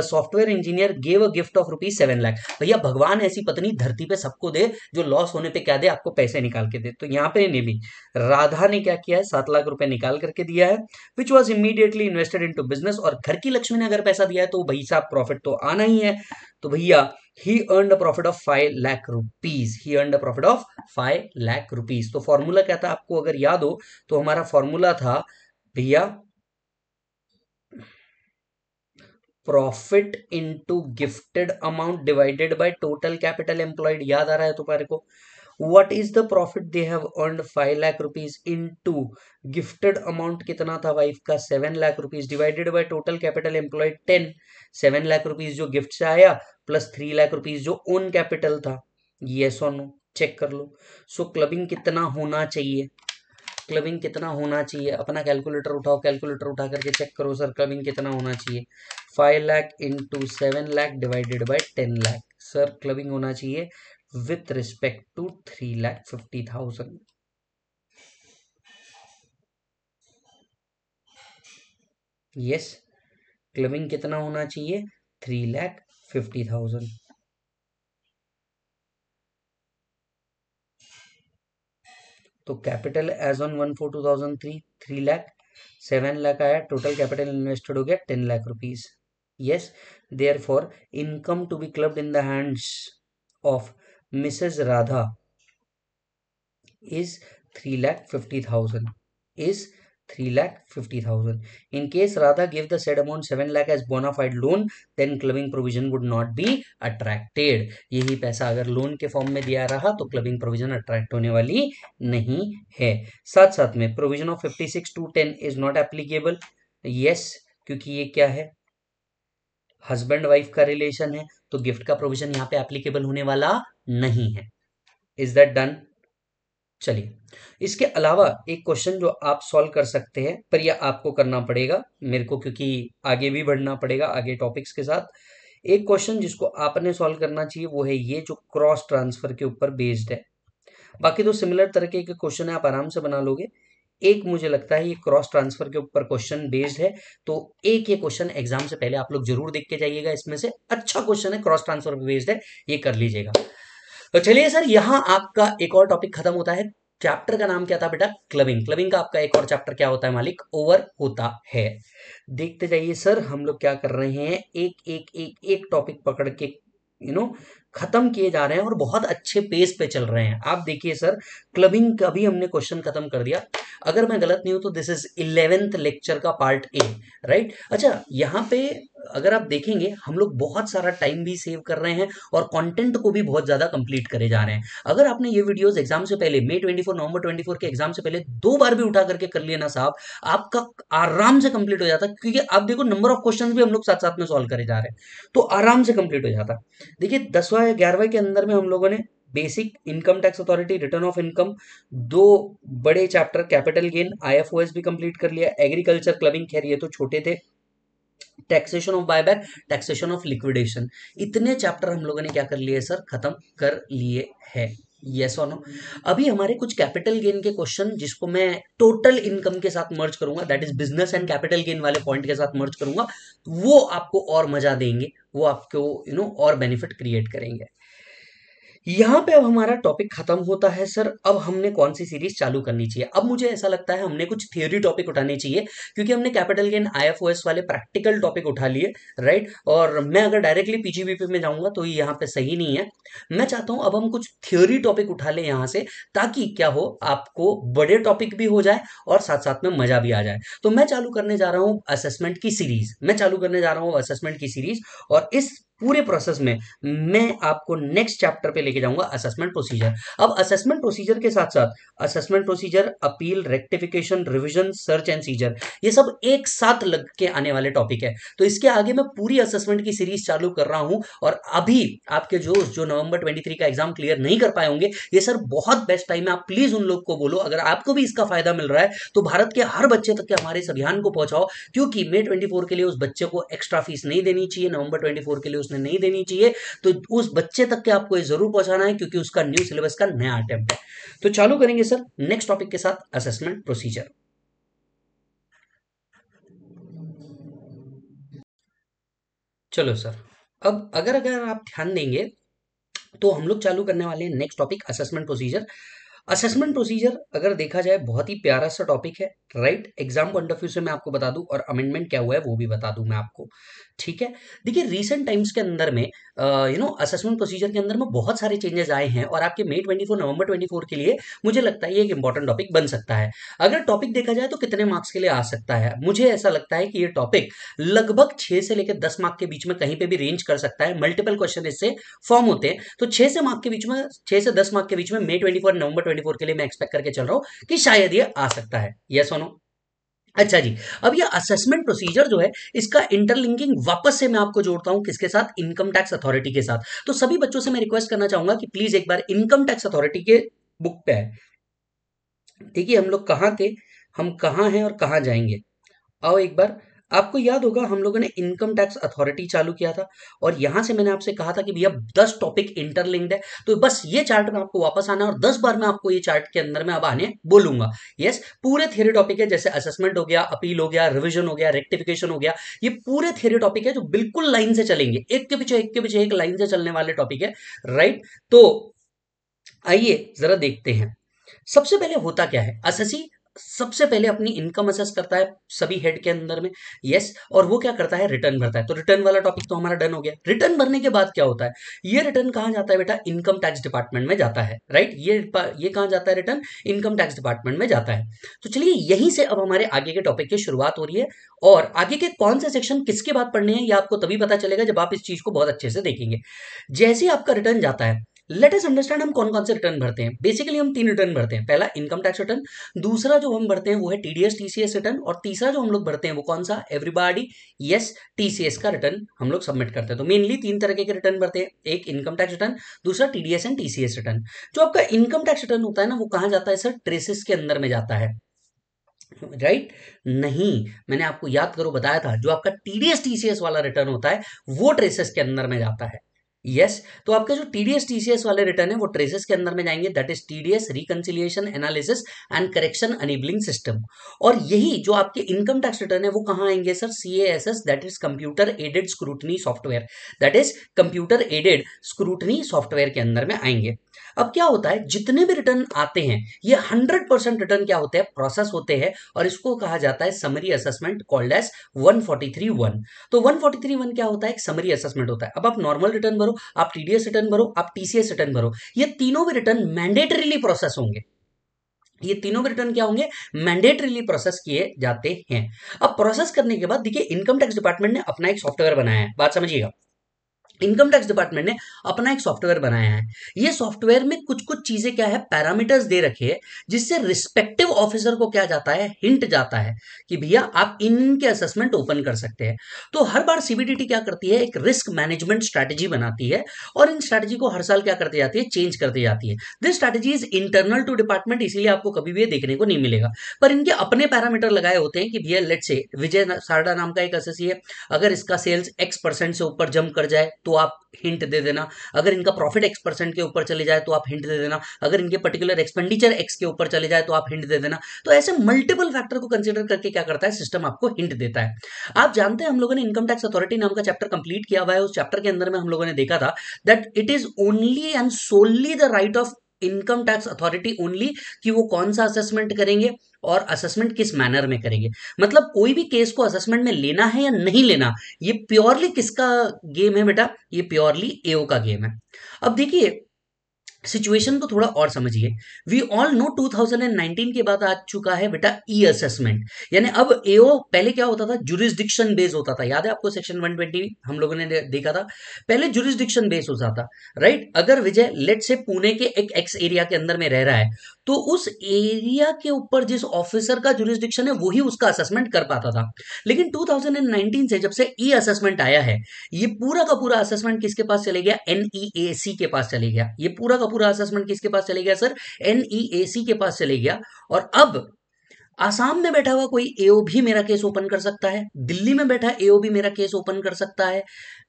software engineer gave a gift of rupees seven lakh भैया भगवान ऐसी पत्नी धरती पे सबको दे जो लॉस होने पे क्या दे आपको पैसे निकाल के दे तो यहाँ पे ने भी राधा ने क्या किया है सात लाख रुपए निकाल करके दिया है which was immediately invested in business और घर की लक्ष्मी ने अगर पैसा दिया है तो भाई साहब प्रॉफिट तो आना ही है तो भैया he earn a profit of five lakh rupees he earn a profit of five lakh rupees तो फॉर्मूला क्या था आपको अगर याद हो तो हमारा फॉर्मूला था भैया profit into gifted amount divided by total capital employed याद आ रहा है तुम्हारे को what is the profit they have earned five lakh rupees into gifted amount कितना था वाइफ का seven lakh rupees divided by total capital employed ten seven lakh rupees जो गिफ्ट से आया प्लस थ्री लाख रुपीज जो ओन कैपिटल था येस सोनो नो चेक कर लो सो so, क्लबिंग कितना होना चाहिए क्लबिंग कितना होना चाहिए अपना कैलकुलेटर उठाओ कैलकुलेटर उठा करके चेक करो सर क्लबिंग कितना होना चाहिए five lakh into seven lakh divided by ten lakh sir clubbing होना चाहिए with respect to three lakh fifty thousand yes clubbing कितना होना चाहिए थ्री लाख फिफ्टी थाउजेंड तो capital as on one four two thousand three three lakh seven lakh आया टोटल कैपिटल इन्वेस्टेड हो गया ten lakh rupees yes therefore income to be clubbed in the hands of Mrs Radha is three lakh fifty thousand is 3 lakh 50,000. In case Radha gave the said amount 7 lakh as bona fide loan, then clubbing provision would not be attracted. यही पैसा अगर loan के form में दिया रहा तो clubbing provision attract होने वाली नहीं है साथ साथ में provision of six two ten is not applicable yes क्योंकि ये क्या है हस्बैंड वाइफ का रिलेशन है तो गिफ्ट का प्रोविजन यहाँ पे एप्लीकेबल होने वाला नहीं है इज दैट डन चलिए इसके अलावा एक क्वेश्चन जो आप सॉल्व कर सकते हैं पर यह आपको करना पड़ेगा मेरे को क्योंकि आगे भी बढ़ना पड़ेगा आगे टॉपिक्स के साथ एक क्वेश्चन जिसको आपने सॉल्व करना चाहिए वो है ये जो क्रॉस ट्रांसफर के ऊपर बेस्ड है बाकी तो सिमिलर तरीके के क्वेश्चन है आप आराम से बना लोगे एक मुझे लगता है ये क्रॉस ट्रांसफर के ऊपर क्वेश्चन बेस्ड है तो एक ये क्वेश्चन एग्जाम से पहले आप लोग जरूर देख के जाइएगा इसमें से अच्छा क्वेश्चन है क्रॉस ट्रांसफर बेस्ड है ये कर लीजिएगा तो चलिए सर यहाँ आपका एक और टॉपिक खत्म होता है चैप्टर का नाम क्या था बेटा क्लबिंग क्लबिंग का आपका एक और चैप्टर क्या होता है मालिक ओवर होता है देखते जाइए सर हम लोग क्या कर रहे हैं एक एक एक एक टॉपिक पकड़ के यू नो खत्म किए जा रहे हैं और बहुत अच्छे पेस पे चल रहे हैं आप देखिए सर क्लबिंग का भी हमने क्वेश्चन खत्म कर दिया अगर मैं गलत नहीं हूं तो दिस इज इलेवेंथ लेक्चर का पार्ट ए राइट अच्छा यहाँ पे अगर आप देखेंगे हम लोग बहुत सारा टाइम भी सेव कर रहे हैं और कंटेंट को भी बहुत ज्यादा कंप्लीट करे जा रहे हैं अगर आपने ये वीडियोस एग्जाम से पहले मई 24 नवंबर 24 के एग्जाम से पहले दो बार भी उठा करके कर लिया ना साहब आपका आराम से कंप्लीट हो जाता क्योंकि आप देखो नंबर ऑफ क्वेश्चन भी हम लोग साथ साथ में सॉल्व करे जा रहे हैं तो आराम से कंप्लीट हो जाता देखिए दसवा हुआ है ग्यारहवें के अंदर में हम लोगों ने basic income tax authority return of income दो बड़े चैप्टर कैपिटल गेन आईएफओएस भी कंप्लीट कर लिया एग्रीकल्चर क्लबिंग खैर ये तो छोटे थे taxation of buyback taxation of liquidation इतने चैप्टर हम लोगों ने क्या कर लिए सर खत्म कर लिए हैं यस और नो अभी हमारे कुछ कैपिटल गेन के क्वेश्चन जिसको मैं टोटल इनकम के साथ मर्ज करूंगा that is business and capital gain वाले पॉइंट के साथ मर्ज करूंगा वो आपको और मजा देंगे वो आपको यू you नो know, और बेनिफिट क्रिएट करेंगे यहाँ पे अब हमारा टॉपिक खत्म होता है सर अब हमने कौन सी सीरीज चालू करनी चाहिए अब मुझे ऐसा लगता है हमने कुछ थ्योरी टॉपिक उठाने चाहिए क्योंकि हमने कैपिटल गेन आईएफओएस वाले प्रैक्टिकल टॉपिक उठा लिए राइट और मैं अगर डायरेक्टली पीजीबी पे में जाऊंगा तो यहाँ पे सही नहीं है मैं चाहता हूं अब हम कुछ थ्योरी टॉपिक उठा लें यहाँ से ताकि क्या हो आपको बड़े टॉपिक भी हो जाए और साथ साथ में मजा भी आ जाए तो मैं चालू करने जा रहा हूँ असेसमेंट की सीरीज मैं चालू करने जा रहा हूँ असेसमेंट की सीरीज और इस पूरे प्रोसेस में मैं आपको नेक्स्ट चैप्टर पे लेके जाऊंगा असेसमेंट प्रोसीजर अब असेसमेंट प्रोसीजर के साथ साथ assessment procedure appeal rectification revision search and seizure ये सब एक साथ लग के आने वाले टॉपिक है तो इसके आगे मैं पूरी असेसमेंट की सीरीज चालू कर रहा हूं और अभी आपके जो जो नवंबर ट्वेंटी का एग्जाम क्लियर नहीं कर पाए होंगे ये सर बहुत बेस्ट टाइम है आप प्लीज उन लोग को बोलो अगर आपको भी इसका फायदा मिल रहा है तो भारत के हर बच्चे तक के हमारे इस अभियान को पहुंचाओ क्योंकि मे ट्वेंटी के लिए उस बच्चे को एक्स्ट्रा फीस नहीं देनी चाहिए नवंबर ट्वेंटी के लिए उस उसने नहीं देनी चाहिए तो उस बच्चे तक के आपको ये जरूर पहुंचाना है क्योंकि उसका न्यू सिलेबस का नया अटेम्प्ट है तो चालू करेंगे सर नेक्स्ट टॉपिक के साथ असेसमेंट प्रोसीजर चलो सर अब अगर अगर आप ध्यान देंगे तो हम लोग चालू करने वाले हैं next topic assessment procedure assessment procedure अगर देखा जाए बहुत ही प्यारा सा टॉपिक है right exam point of view से मैं आपको बता दूं और अमेंडमेंट क्या हुआ है वो भी बता दूं मैं आपको ठीक है देखिए रीसेंट टाइम्स के अंदर में यू नो असेसमेंट प्रोसीजर के अंदर में बहुत सारे चेंजेस आए हैं और आपके मई 24 नवंबर 24 के लिए मुझे लगता है ये एक इंपॉर्टेंट टॉपिक बन सकता है अगर टॉपिक देखा जाए तो कितने मार्क्स के लिए आ सकता है मुझे ऐसा लगता है कि ये टॉपिक लगभग छह से लेकर दस मार्क के बीच में कहीं पर भी रेंज कर सकता है मल्टीपल क्वेश्चन इससे फॉर्म होते हैं तो छह से मार्क के बीच में छह से दस मार्क के बीच में May twenty four November twenty के लिए मैं एक्सपेक्ट करके चल रहा हूँ कि शायद ये आ सकता है यस अच्छा जी अब ये असेसमेंट प्रोसीजर जो है इसका इंटरलिंकिंग वापस से मैं आपको जोड़ता हूँ किसके साथ इनकम टैक्स अथॉरिटी के साथ तो सभी बच्चों से मैं रिक्वेस्ट करना चाहूंगा कि प्लीज एक बार इनकम टैक्स अथॉरिटी के बुक पे है ठीक है हम लोग कहाँ थे हम कहाँ हैं और कहाँ जाएंगे आओ एक बार आपको याद होगा हम लोगों ने इनकम टैक्स अथॉरिटी चालू किया था और यहां से मैंने आपसे कहा था कि भैया दस टॉपिक इंटरलिंक्ड है तो बस ये चार्ट में आपको वापस आना और दस बार मैं आपको ये चार्ट के अंदर में अब आने बोलूंगा यस पूरे थेरी टॉपिक है जैसे असेसमेंट हो गया अपील हो गया रिविजन हो गया रेक्टिफिकेशन हो गया ये पूरे थेरी टॉपिक है जो बिल्कुल लाइन से चलेंगे एक के पीछे एक के पीछे एक लाइन से चलने वाले टॉपिक है राइट तो आइए जरा देखते हैं सबसे पहले होता क्या है अससी सबसे पहले अपनी इनकम असेस करता है सभी हेड के अंदर में यस और वो क्या करता है रिटर्न भरता है तो रिटर्न वाला टॉपिक तो हमारा डन हो गया रिटर्न भरने के बाद क्या होता है ये रिटर्न कहां जाता है बेटा इनकम टैक्स डिपार्टमेंट में जाता है राइट ये ये कहां जाता है रिटर्न इनकम टैक्स डिपार्टमेंट में जाता है तो चलिए यहीं से अब हमारे आगे के टॉपिक की शुरुआत हो रही है और आगे के कौन से सेक्शन किसके बाद पढ़ने हैं ये आपको तभी पता चलेगा जब आप इस चीज को बहुत अच्छे से देखेंगे जैसे आपका रिटर्न जाता है लेट एस अंडरस्टैंड हम कौन कौन से रिटर्न भरते हैं बेसिकली हम तीन रिटर्न भरते हैं पहला इनकम टैक्स रिटर्न दूसरा जो हम भरते हैं वो है टीडीएस टीसीएस रिटर्न और तीसरा जो हम लोग भरते हैं वो कौन सा एवरीबॉडी यस टीसीएस का रिटर्न हम लोग सबमिट करते हैं तो मेनली तीन तरह के रिटर्न भरते हैं एक इनकम टैक्स रिटर्न दूसरा टीडीएस एंड टीसीएस रिटर्न जो आपका इनकम टैक्स रिटर्न होता है ना वो कहा जाता है सर ट्रेसिस के अंदर में जाता है राइट right? नहीं मैंने आपको याद करो बताया था जो आपका टीडीएस टीसीएस वाला रिटर्न होता है वो ट्रेसेस के अंदर में जाता है यस yes, तो आपके जो टीडीएस टीसीएस वाले रिटर्न है वो ट्रेसेस के अंदर में जाएंगे that is TDS reconciliation analysis and correction enabling system और यही जो आपके इनकम टैक्स रिटर्न है वो कहाँ आएंगे sir C S S that is computer aided scrutiny software that is computer aided scrutiny software के अंदर में आएंगे अब क्या होता है जितने भी रिटर्न आते हैं ये हंड्रेड परसेंट रिटर्न क्या होते हैं प्रोसेस होते हैं और इसको कहा जाता है summary assessment called as one one तो वन वन क्या होता है एक समरी असेसमेंट होता है अब आप नॉर्मल रिटर्न भरो आप टीडीएस रिटर्न भरो आप टीसीएस रिटर्न भरो ये तीनों भी रिटर्न मैंडेटरीली प्रोसेस होंगे ये तीनों रिटर्न क्या होंगे मैंडेटरीली प्रोसेस किए जाते हैं अब प्रोसेस करने के बाद देखिए इनकम टैक्स डिपार्टमेंट ने अपना एक सॉफ्टवेयर बनाया है बात समझिएगा इनकम टैक्स डिपार्टमेंट ने अपना एक सॉफ्टवेयर बनाया है ये सॉफ्टवेयर में कुछ कुछ चीजें क्या है पैरामीटर्स दे रखे हैं जिससे रिस्पेक्टिव ऑफिसर को क्या जाता है हिंट जाता है कि भैया आप इन के असेसमेंट ओपन कर सकते हैं तो हर बार सीबीडीटी क्या करती है एक रिस्क मैनेजमेंट स्ट्रैटेजी बनाती है और इन स्ट्रैटेजी को हर साल क्या करती जाती है चेंज करती जाती है this strategy is internal to department इसीलिए आपको कभी भी देखने को नहीं मिलेगा पर इनके अपने पैरामीटर लगाए होते हैं कि भैया लेट से विजय सारडा नाम का एक एसएससी है अगर इसका सेल्स एक्स परसेंट से ऊपर जंप कर जाए तो तो आप हिंट दे देना अगर इनका प्रॉफिट एक्स परसेंट के ऊपर चले जाए तो आप हिंट दे देना अगर इनके पर्टिकुलर एक्सपेंडिचर एक्स के ऊपर चले जाए तो आप हिंट दे देना तो ऐसे मल्टीपल फैक्टर को कंसिडर करके क्या करता है सिस्टम आपको हिंट देता है आप जानते हैं हम लोगों ने इनकम टैक्स अथॉरिटी नाम का चैप्टर कंप्लीट किया हुआ है उस चैप्टर के अंदर में हम लोगों ने देखा था that it is only and solely the right of income tax authority only कि वो कौन सा असेसमेंट करेंगे और असेसमेंट किस मैनर में करेंगे मतलब कोई भी केस को असेसमेंट में लेना है या नहीं लेना ये प्योरली किसका गेम है बेटा ये प्योरली एओ का गेम है अब देखिए सिचुएशन को तो थोड़ा और समझिए वी ऑल नो 2019 के बाद आ चुका है बेटा ई असेसमेंट यानी अब एओ पहले क्या होता था जुरिस्डिक्शन बेस होता था याद है आपको सेक्शन 120 हम लोगों ने देखा था पहले जुरिस्डिक्शन बेस होता था राइट अगर विजय लेट से पुणे के एक एक्स एरिया के अंदर में रह रहा है तो उस एरिया के ऊपर जिस ऑफिसर का जुरिस्डिक्शन है वही उसका असेसमेंट कर पाता था लेकिन 2019 से जब से ई असेसमेंट आया है ये पूरा का पूरा असेसमेंट किसके पास चले गया एनईएसी e के पास चले गया ये पूरा का पूरा असेसमेंट किसके पास चले गया सर एनईएसी e के पास चले गया और अब आसाम में बैठा हुआ कोई एओ भी मेरा केस ओपन कर सकता है दिल्ली में बैठा एओ भी मेरा केस ओपन कर सकता है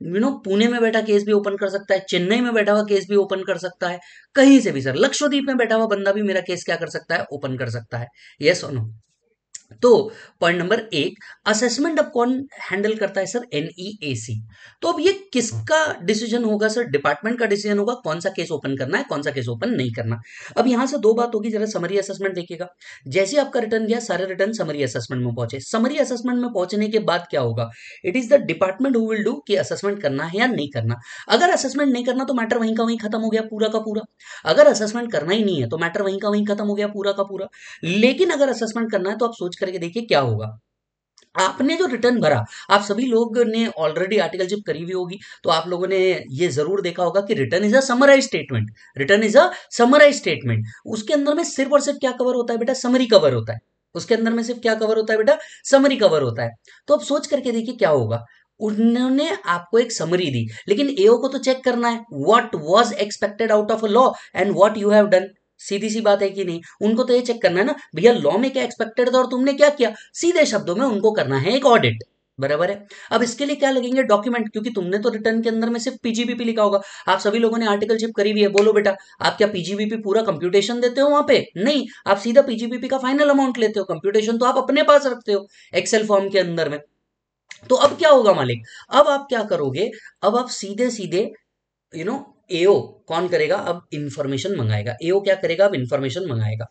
यू नो पुणे में बैठा केस भी ओपन कर सकता है चेन्नई में बैठा हुआ केस भी ओपन कर सकता है कहीं से भी सर लक्षद्वीप में बैठा हुआ बंदा भी मेरा केस क्या कर सकता है ओपन कर सकता है यस और नो तो पॉइंट नंबर एक असेसमेंट अब कौन हैंडल करता है सर एनईएसी e तो अब ये किसका डिसीजन होगा सर डिपार्टमेंट का डिसीजन होगा कौन सा केस ओपन करना है कौन सा केस ओपन नहीं करना अब यहां से दो बात होगी जरा समरी असेसमेंट देखिएगा जैसे आपका रिटर्न गया सारे रिटर्न समरी असेसमेंट में पहुंचे समरी असेसमेंट में पहुंचने के बाद क्या होगा it is the department who will do कि असेसमेंट करना है या नहीं करना अगर असेसमेंट नहीं करना तो मैटर वहीं का वहीं खत्म हो गया पूरा का पूरा अगर असेसमेंट करना ही नहीं है तो मैटर वहीं का वहीं खत्म हो गया पूरा का पूरा लेकिन अगर असेसमेंट करना है तो आप सोच करके देखिए क्या होगा आपने जो रिटर्न भरा आप सभी लोग ने ऑलरेडी आर्टिकल जब करी हुई होगी तो आप लोगों ने ये जरूर देखा होगा कि return is a summarise statement return is a summarise statement उसके अंदर में सिर्फ और सिर्फ क्या कवर होता है बेटा समरी कवर होता है उसके अंदर में सिर्फ क्या कवर होता है बेटा समरी कवर होता है तो आप सोच करके देखिए क्या होगा उन्होंने आपको एक समरी दी लेकिन एओ को तो चेक करना है what was expected out of a law and what you have done सीधी सी बात है कि नहीं उनको तो ये चेक करना है ना भैया लॉ में क्या एक्सपेक्टेड था और तुमने क्या किया सीधे शब्दों में उनको करना है एक ऑडिट बराबर है अब इसके लिए क्या लगेंगे डॉक्यूमेंट क्योंकि तुमने तो रिटर्न के अंदर में सिर्फ पीजीबीपी लिखा होगा आप सभी लोगों ने आर्टिकल चिप करी हुई है बोलो बेटा आप क्या पीजीबीपी पूरा कंप्यूटेशन देते हो वहां पे नहीं आप सीधा पीजीबीपी का फाइनल अमाउंट लेते हो कंप्यूटेशन तो आप अपने पास रखते हो एक्सेल फॉर्म के अंदर में तो अब क्या होगा मालिक अब आप क्या करोगे अब आप सीधे सीधे यू नो एओ कौन करेगा अब इंफॉर्मेशन मंगाएगा एओ क्या करेगा अब इंफॉर्मेशन मंगाएगा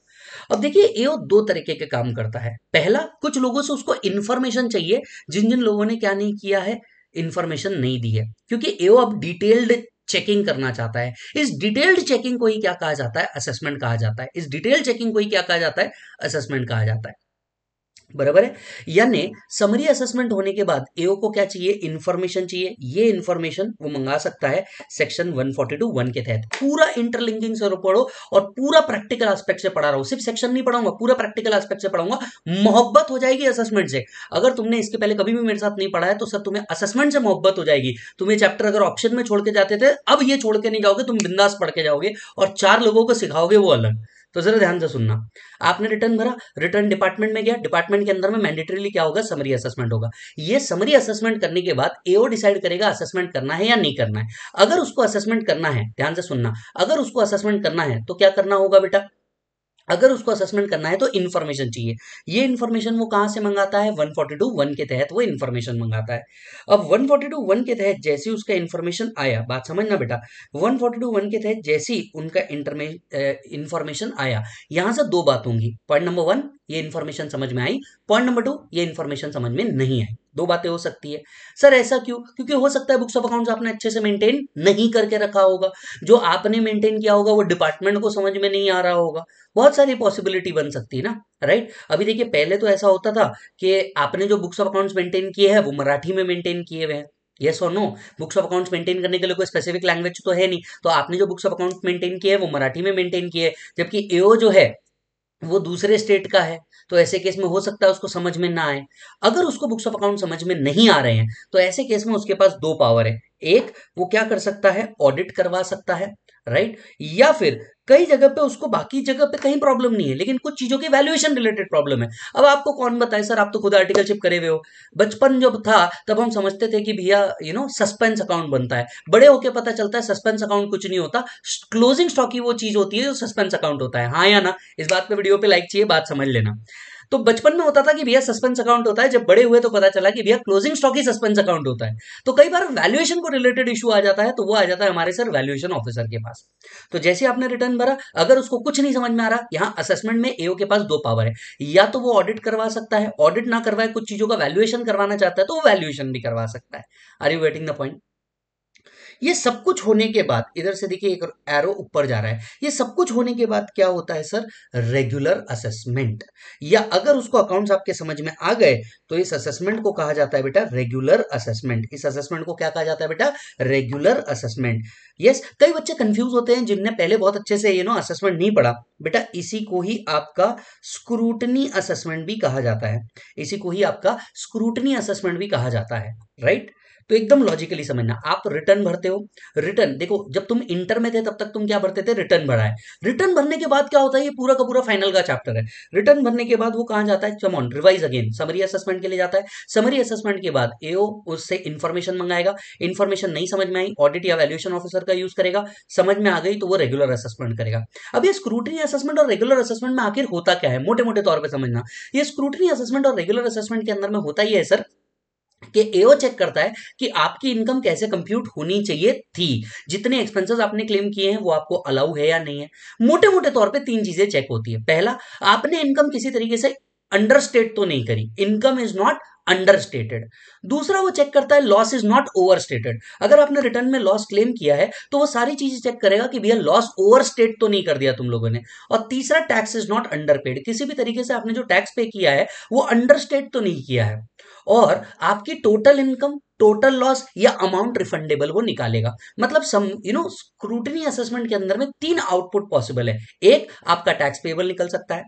अब देखिए एओ दो तरीके के काम करता है पहला कुछ लोगों से उसको इंफॉर्मेशन चाहिए जिन जिन लोगों ने क्या नहीं किया है इंफॉर्मेशन नहीं दी है क्योंकि एओ अब डिटेल्ड चेकिंग करना चाहता है इस डिटेल्ड चेकिंग को ही क्या कहा जाता है असेसमेंट कहा जाता है इस डिटेल चेकिंग को ही क्या कहा जाता है असेसमेंट कहा जाता है बराबर है यानी समरी असेसमेंट होने के बाद एओ को क्या चाहिए इन्फॉर्मेशन चाहिए ये इन्फॉर्मेशन वो मंगा सकता है सेक्शन 142 वन के तहत पूरा इंटरलिंकिंग से पढ़ो और पूरा प्रैक्टिकल एस्पेक्ट से पढ़ा रहा हूँ सिर्फ सेक्शन नहीं पढ़ाऊंगा पूरा प्रैक्टिकल एस्पेक्ट से पढ़ाऊंगा मोहब्बत हो जाएगी असेसमेंट से अगर तुमने इसके पहले कभी भी मेरे साथ नहीं पढ़ा है तो सर तुम्हें असेसमेंट से मोहब्बत हो जाएगी तुम्हें चैप्टर अगर ऑप्शन में छोड़ के जाते थे अब ये छोड़ के नहीं जाओगे तुम बिंदास पढ़ के जाओगे और चार लोगों को सिखाओगे वो अलग तो जरा ध्यान से सुनना आपने रिटर्न भरा रिटर्न डिपार्टमेंट में गया डिपार्टमेंट के अंदर में मैंडेटरीली क्या होगा समरी असेसमेंट होगा ये समरी असेसमेंट करने के बाद एओ डिसाइड करेगा असेसमेंट करना है या नहीं करना है अगर उसको असेसमेंट करना है ध्यान से सुनना अगर उसको असेसमेंट करना है तो क्या करना होगा बेटा अगर उसको असेसमेंट करना है तो इन्फॉर्मेशन चाहिए ये इन्फॉर्मेशन वो कहाँ से मंगाता है 142 वन के तहत वो इन्फॉर्मेशन मंगाता है अब 142 वन के तहत जैसे उसका इन्फॉर्मेशन आया बात समझना बेटा 142 वन के तहत जैसे उनका इन्फॉर्मेशन आया यहाँ से दो बात होंगी पॉइंट नंबर वन ये इन्फॉर्मेशन समझ में आई पॉइंट नंबर टू ये इन्फॉर्मेशन समझ में नहीं आई दो बातें हो सकती है सर ऐसा क्यों क्योंकि हो सकता है बुक्स ऑफ अकाउंट्स आपने अच्छे से मेंटेन नहीं करके रखा होगा जो आपने मेंटेन किया होगा वो डिपार्टमेंट को समझ में नहीं आ रहा होगा बहुत सारी पॉसिबिलिटी बन सकती है ना राइट अभी देखिए पहले तो ऐसा होता था कि आपने जो बुक्स ऑफ अकाउंट्स मेंटेन किए हैं वो मराठी में मेंटेन किए हुए हैं येस और no books of accounts maintain करने के लिए कोई स्पेसिफिक लैंग्वेज तो है नहीं तो आपने जो बुक्स ऑफ अकाउंट्स मेंटेन किए हैं वो मराठी में मेंटेन किए जबकि एओ जो है वो दूसरे स्टेट का है तो ऐसे केस में हो सकता है उसको समझ में ना आए अगर उसको बुक्स ऑफ अकाउंट समझ में नहीं आ रहे हैं तो ऐसे केस में उसके पास दो पावर है एक वो क्या कर सकता है ऑडिट करवा सकता है राइट या फिर कई जगह पे उसको बाकी जगह पे कहीं प्रॉब्लम नहीं है लेकिन कुछ चीज़ों की वैल्यूएशन रिलेटेड प्रॉब्लम है अब आपको कौन बताए सर आप तो खुद आर्टिकलशिप करे हुए हो बचपन जब था तब हम समझते थे कि भैया यू नो सस्पेंस अकाउंट बनता है बड़े होके पता चलता है सस्पेंस अकाउंट कुछ नहीं होता क्लोजिंग स्टॉक की वो चीज़ होती है जो सस्पेंस अकाउंट होता है हाँ या ना इस बात पर वीडियो पे लाइक चाहिए बात समझ लेना तो बचपन में होता था कि भैया सस्पेंस अकाउंट होता है जब बड़े हुए तो पता चला कि भैया क्लोजिंग स्टॉक ही सस्पेंस अकाउंट होता है तो कई बार वैल्यूएशन को रिलेटेड इशू आ जाता है तो वो आ जाता है हमारे सर वैल्यूएशन ऑफिसर के पास तो जैसे आपने रिटर्न भरा अगर उसको कुछ नहीं समझ में आ रहा यहां असेसमेंट में एओ के पास दो पावर है या तो वो ऑडिट करवा सकता है ऑडिट ना करवाए कुछ चीजों का वैल्यूएशन करवाना चाहता है तो वो वैल्यूएशन भी करवा सकता है are you getting the point ये सब कुछ होने के बाद इधर से देखिए एक एरो ऊपर जा रहा है ये सब कुछ होने के बाद क्या होता है सर रेगुलर असेसमेंट या अगर उसको अकाउंट्स आपके समझ में आ गए तो इस असेसमेंट को कहा जाता है बेटा रेगुलर असेसमेंट इस असेसमेंट को क्या कहा जाता है बेटा रेगुलर असेसमेंट यस कई बच्चे कंफ्यूज होते हैं जिनने पहले बहुत अच्छे से ये नो असेसमेंट नहीं पढ़ा बेटा इसी को ही आपका स्क्रूटनी असेसमेंट भी कहा जाता है इसी को ही आपका स्क्रूटनी असेसमेंट भी कहा जाता है राइट right? तो एकदम लॉजिकली समझना आप रिटर्न भरते हो रिटर्न देखो जब तुम इंटर में थे तब तक तुम क्या भरते थे रिटर्न भरा है रिटर्न भरने के बाद क्या होता है ये पूरा का पूरा फाइनल का चैप्टर है रिटर्न भरने के बाद वो कहाँ जाता है चमोन रिवाइज अगेन समरी असेसमेंट के लिए जाता है समरी असेसमेंट के बाद एओ उससे इन्फॉर्मेशन मंगाएगा इन्फॉर्मेशन नहीं समझ में आई ऑडिट या वैल्यूएशन ऑफिसर का यूज करेगा समझ में आ गई तो वो रेगुलर असेसमेंट करेगा अब ये स्क्रूटनी असेसमेंट और रेगुलर असेसमेंट में आखिर होता क्या है मोटे मोटे तौर पर समझना ये स्क्रूटनी असेसमेंट और रेगुलर असेसमेंट के अंदर में होता ही है सर कि एओ चेक करता है कि आपकी इनकम कैसे कंप्यूट होनी चाहिए थी जितने एक्सपेंसेस आपने क्लेम किए हैं वो आपको अलाउ है या नहीं है मोटे मोटे तौर पे तीन चीजें चेक होती है पहला आपने इनकम किसी तरीके से अंडरस्टेट तो नहीं करी इनकम इज नॉट अंडरस्टेटेड दूसरा वो चेक करता है लॉस इज नॉट ओवरस्टेटेड अगर आपने रिटर्न में लॉस क्लेम किया है तो वो सारी चीजें चेक करेगा कि भैया लॉस ओवरस्टेट तो नहीं कर दिया तुम लोगों ने और तीसरा टैक्स इज नॉट अंडरपेड किसी भी तरीके से आपने जो टैक्स पे किया है वो अंडरस्टेट तो नहीं किया है और आपकी टोटल इनकम टोटल लॉस या अमाउंट रिफंडेबल वो निकालेगा मतलब some you know scrutiny assessment के अंदर में तीन आउटपुट पॉसिबल है एक आपका टैक्स पेबल निकल सकता है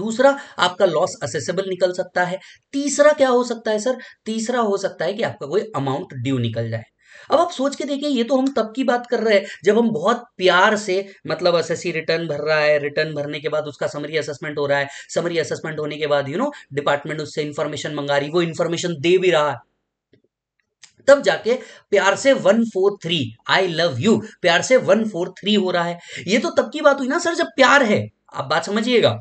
दूसरा आपका लॉस असेसेबल निकल सकता है तीसरा क्या हो सकता है सर तीसरा हो सकता है कि आपका कोई अमाउंट ड्यू निकल जाए अब आप सोच के देखिए ये तो हम तब की बात कर रहे हैं जब हम बहुत प्यार से मतलब एस रिटर्न भर रहा है रिटर्न भरने के बाद उसका समरी असेसमेंट हो रहा है समरी असेसमेंट होने के बाद यू नो डिपार्टमेंट उससे इंफॉर्मेशन मंगा रही वो इंफॉर्मेशन दे भी रहा है तब जाके प्यार से one four three I love you प्यार से वन फोर थ्री हो रहा है ये तो तब की बात हुई ना सर जब प्यार है आप बात समझिएगा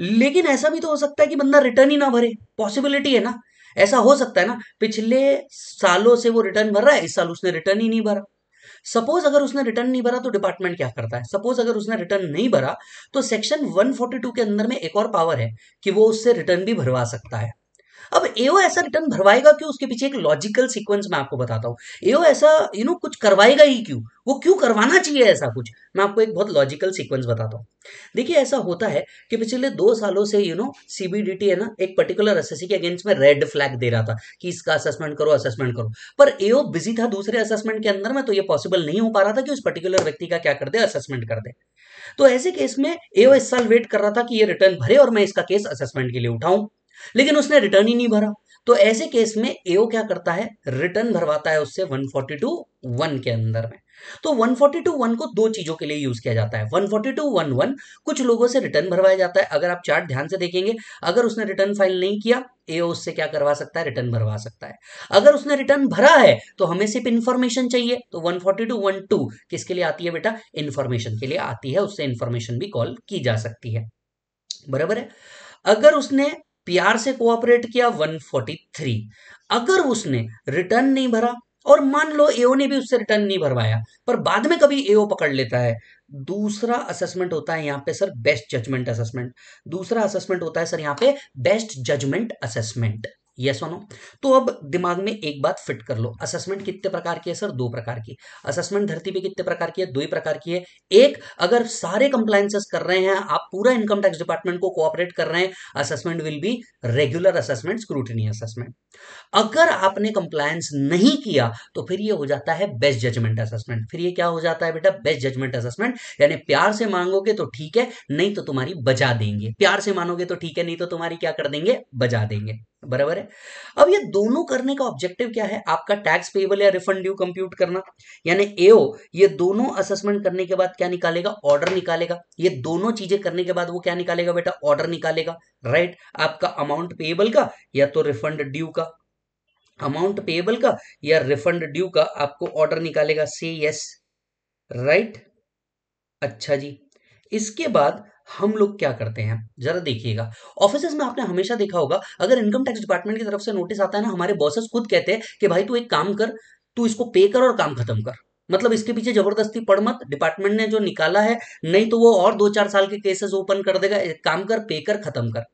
लेकिन ऐसा भी तो हो सकता है कि बंदा रिटर्न ही ना भरे पॉसिबिलिटी है ना ऐसा हो सकता है ना पिछले सालों से वो रिटर्न भर रहा है इस साल उसने रिटर्न ही नहीं भरा सपोज अगर उसने रिटर्न नहीं भरा तो डिपार्टमेंट क्या करता है सपोज अगर उसने रिटर्न नहीं भरा तो सेक्शन 142 के अंदर में एक और पावर है कि वो उससे रिटर्न भी भरवा सकता है अब एओ ऐसा रिटर्न भरवाएगा क्यों उसके पीछे एक लॉजिकल सीक्वेंस मैं आपको बताता हूँ एओ ऐसा यू नो कुछ करवाएगा ही क्यों वो क्यों करवाना चाहिए ऐसा कुछ मैं आपको एक बहुत लॉजिकल सीक्वेंस बताता हूँ देखिए ऐसा होता है कि पिछले दो सालों से यू नो सीबीडीटी है ना एक पर्टिकुलर एसएससी के अगेंस्ट में रेड फ्लैग दे रहा था कि इसका असेसमेंट करो असेसमेंट करो पर एओ बिजी था दूसरे असेसमेंट के अंदर में तो ये पॉसिबल नहीं हो पा रहा था कि उस पर्टिकुलर व्यक्ति का क्या कर दे असेसमेंट कर दे तो ऐसे केस में एओ इस साल वेट कर रहा था कि ये रिटर्न भरे और मैं इसका केस असेसमेंट के लिए उठाऊं लेकिन उसने रिटर्न ही नहीं भरा तो ऐसे केस में एओ क्या करता है रिटर्न भरवाता है उससे 142 वन के अंदर में तो 142 वन को दो चीजों के लिए यूज किया जाता है 142 वन वन कुछ लोगों से रिटर्न भरवाया जाता है अगर आप चार्ट ध्यान से देखेंगे अगर उसने रिटर्न फाइल नहीं किया एओ उससे क्या करवा सकता है रिटर्न भरवा सकता है अगर उसने रिटर्न भरा है तो हमें सिर्फ इंफॉर्मेशन चाहिए तो 142 12 किसके लिए आती है बेटा इंफॉर्मेशन के लिए आती है उससे इंफॉर्मेशन भी कॉल की जा सकती है बराबर है अगर उसने पीआर से कोऑपरेट किया 143 अगर उसने रिटर्न नहीं भरा और मान लो एओ ने भी उससे रिटर्न नहीं भरवाया पर बाद में कभी एओ पकड़ लेता है दूसरा असेसमेंट होता है यहाँ पे सर बेस्ट जजमेंट असेसमेंट दूसरा असेसमेंट होता है सर यहाँ पे बेस्ट जजमेंट असेसमेंट यस और नो तो अब दिमाग में एक बात फिट कर लो असेसमेंट कितने प्रकार की है सर दो प्रकार की असेसमेंट धरती पे कितने प्रकार की है दो ही प्रकार की है एक अगर सारे कंप्लायंसेस कर रहे हैं आप पूरा इनकम टैक्स डिपार्टमेंट को कोऑपरेट कर रहे हैं assessment will be regular assessment scrutiny assessment अगर आपने कंप्लायंस नहीं किया तो फिर ये हो जाता है बेस्ट जजमेंट असेसमेंट फिर ये क्या हो जाता है बेटा बेस्ट जजमेंट असेसमेंट यानी प्यार से मांगोगे तो ठीक है नहीं तो तुम्हारी बजा देंगे प्यार से मानोगे तो ठीक है नहीं तो तुम्हारी क्या कर देंगे बजा देंगे बराबर है अब ये दोनों करने का ऑब्जेक्टिव क्या है आपका टैक्स पेबल या रिफंड ड्यू कंप्यूट करना यानी एओ ये दोनों असेसमेंट करने के बाद क्या निकालेगा ऑर्डर निकालेगा ये दोनों चीजें करने के बाद वो क्या निकालेगा बेटा ऑर्डर निकालेगा राइट आपका अमाउंट पेबल का या तो रिफंड ड्यू का अमाउंट पेबल का या रिफंड ड्यू का आपको ऑर्डर निकालेगा से यस राइट अच्छा जी इसके बाद हम लोग क्या करते हैं जरा देखिएगा ऑफिस में आपने हमेशा देखा होगा अगर इनकम टैक्स डिपार्टमेंट की तरफ से नोटिस आता है ना हमारे बॉसेस खुद कहते हैं कि भाई तू एक काम कर तू इसको पे कर और काम खत्म कर मतलब इसके पीछे जबरदस्ती पड़ मत डिपार्टमेंट ने जो निकाला है नहीं तो वो और दो चार साल के केसेस ओपन कर देगा काम कर पे कर खत्म कर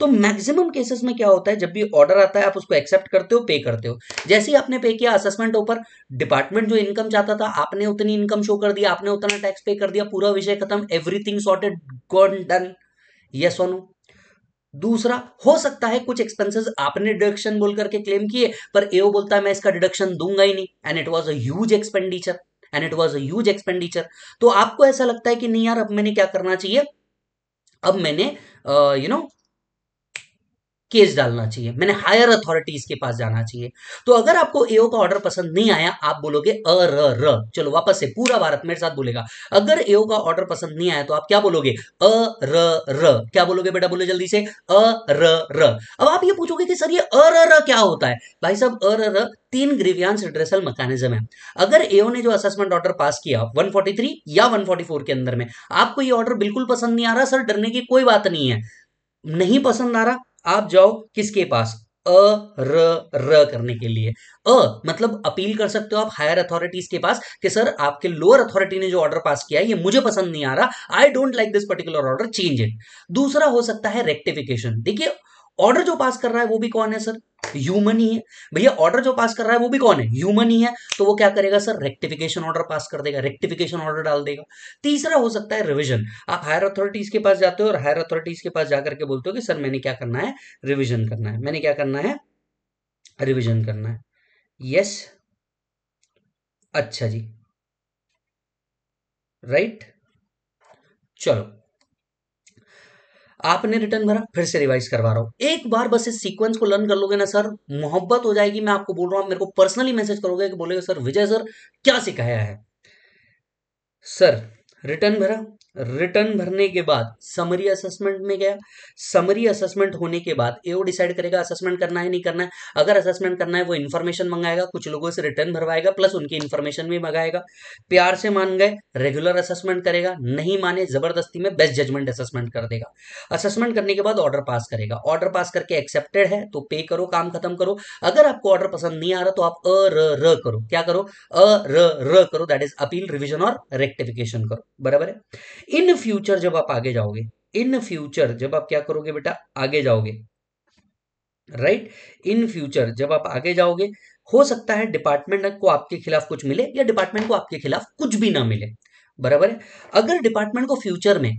तो मैक्सिमम केसेस में क्या होता है जब भी ऑर्डर आता है आप उसको एक्सेप्ट करते हो पे करते हो जैसे ही आपने पे किया असेसमेंट ऊपर डिपार्टमेंट जो इनकम चाहता था आपने उतनी इनकम शो कर दिया आपने उतना टैक्स पे कर दिया पूरा विषय खत्म everything sorted gone done yes और नो दूसरा हो सकता है कुछ एक्सपेंसेस आपने डिडक्शन बोल करके क्लेम किए पर एओ बोलता है मैं इसका डिडक्शन दूंगा ही नहीं and it was a expenditure and it was a expenditure तो आपको ऐसा लगता है कि नहीं यार अब मैंने क्या करना चाहिए अब मैंने यू नो केस डालना चाहिए मैंने हायर अथॉरिटीज के पास जाना चाहिए तो अगर आपको एओ का ऑर्डर पसंद नहीं आया आप बोलोगे अ र र चलो वापस से पूरा भारत मेरे साथ बोलेगा अगर एओ का ऑर्डर पसंद नहीं आया तो आप क्या बोलोगे अ र र क्या बोलोगे बेटा बोलो जल्दी से अ र र अब आप ये पूछोगे कि सर ये अ र र क्या होता है भाई साहब अ र र तीन ग्रीवियांस रिड्रेसल मैकेनिज्म है अगर एओ ने जो असेसमेंट ऑर्डर पास किया 143 या 144 के अंदर में आपको ये ऑर्डर बिल्कुल पसंद नहीं आ रहा सर डरने की कोई बात नहीं है नहीं पसंद आ रहा आप जाओ किसके पास अ र र करने के लिए अ मतलब अपील कर सकते हो आप हायर अथॉरिटीज के पास कि सर आपके लोअर अथॉरिटी ने जो ऑर्डर पास किया है ये मुझे पसंद नहीं आ रहा I don't like this particular order change it दूसरा हो सकता है रेक्टिफिकेशन देखिए ऑर्डर जो पास कर रहा है वो भी कौन है सर ह्यूमन ही है भैया ऑर्डर जो पास कर रहा है वो भी कौन है ह्यूमन ही है तो वो क्या करेगा सर रेक्टिफिकेशन ऑर्डर पास कर देगा रेक्टिफिकेशन ऑर्डर डाल देगा तीसरा हो सकता है रिविजन आप हायर अथॉरिटीज के पास जाते हो और हायर अथॉरिटीज के पास जाकर के बोलते हो कि सर मैंने क्या करना है रिविजन करना है मैंने क्या करना है रिविजन करना है यस अच्छा जी राइट चलो आपने रिटर्न भरा फिर से रिवाइज करवा रहा हूँ एक बार बस इस सीक्वेंस को लर्न कर लोगे ना सर मोहब्बत हो जाएगी मैं आपको बोल रहा हूं मेरे को पर्सनली मैसेज करोगे कि बोलेगा सर विजय सर क्या सिखाया है सर रिटर्न भरा रिटर्न भरने के बाद समरी असेसमेंट में गया समरी असेसमेंट होने के बाद ए डिसाइड करेगा असेसमेंट करना है नहीं करना है अगर असेसमेंट करना है वो इन्फॉर्मेशन मंगाएगा कुछ लोगों से रिटर्न भरवाएगा प्लस उनकी इन्फॉर्मेशन भी मंगाएगा प्यार से मान गए रेगुलर असेसमेंट करेगा नहीं माने जबरदस्ती में बेस्ट जजमेंट असेसमेंट कर देगा असेसमेंट करने के बाद ऑर्डर पास करेगा ऑर्डर पास करके एक्सेप्टेड है तो पे करो काम खत्म करो अगर आपको ऑर्डर पसंद नहीं आ रहा तो आप अ र, र करो क्या करो अ र, र करो दैट इज अपील रिविजन और रेक्टिफिकेशन करो बराबर है इन फ्यूचर जब आप आगे जाओगे इन फ्यूचर जब आप क्या करोगे बेटा आगे जाओगे राइट इन फ्यूचर जब आप आगे जाओगे हो सकता है डिपार्टमेंट को आपके खिलाफ कुछ मिले या डिपार्टमेंट को आपके खिलाफ कुछ भी ना मिले बराबर है अगर डिपार्टमेंट को फ्यूचर में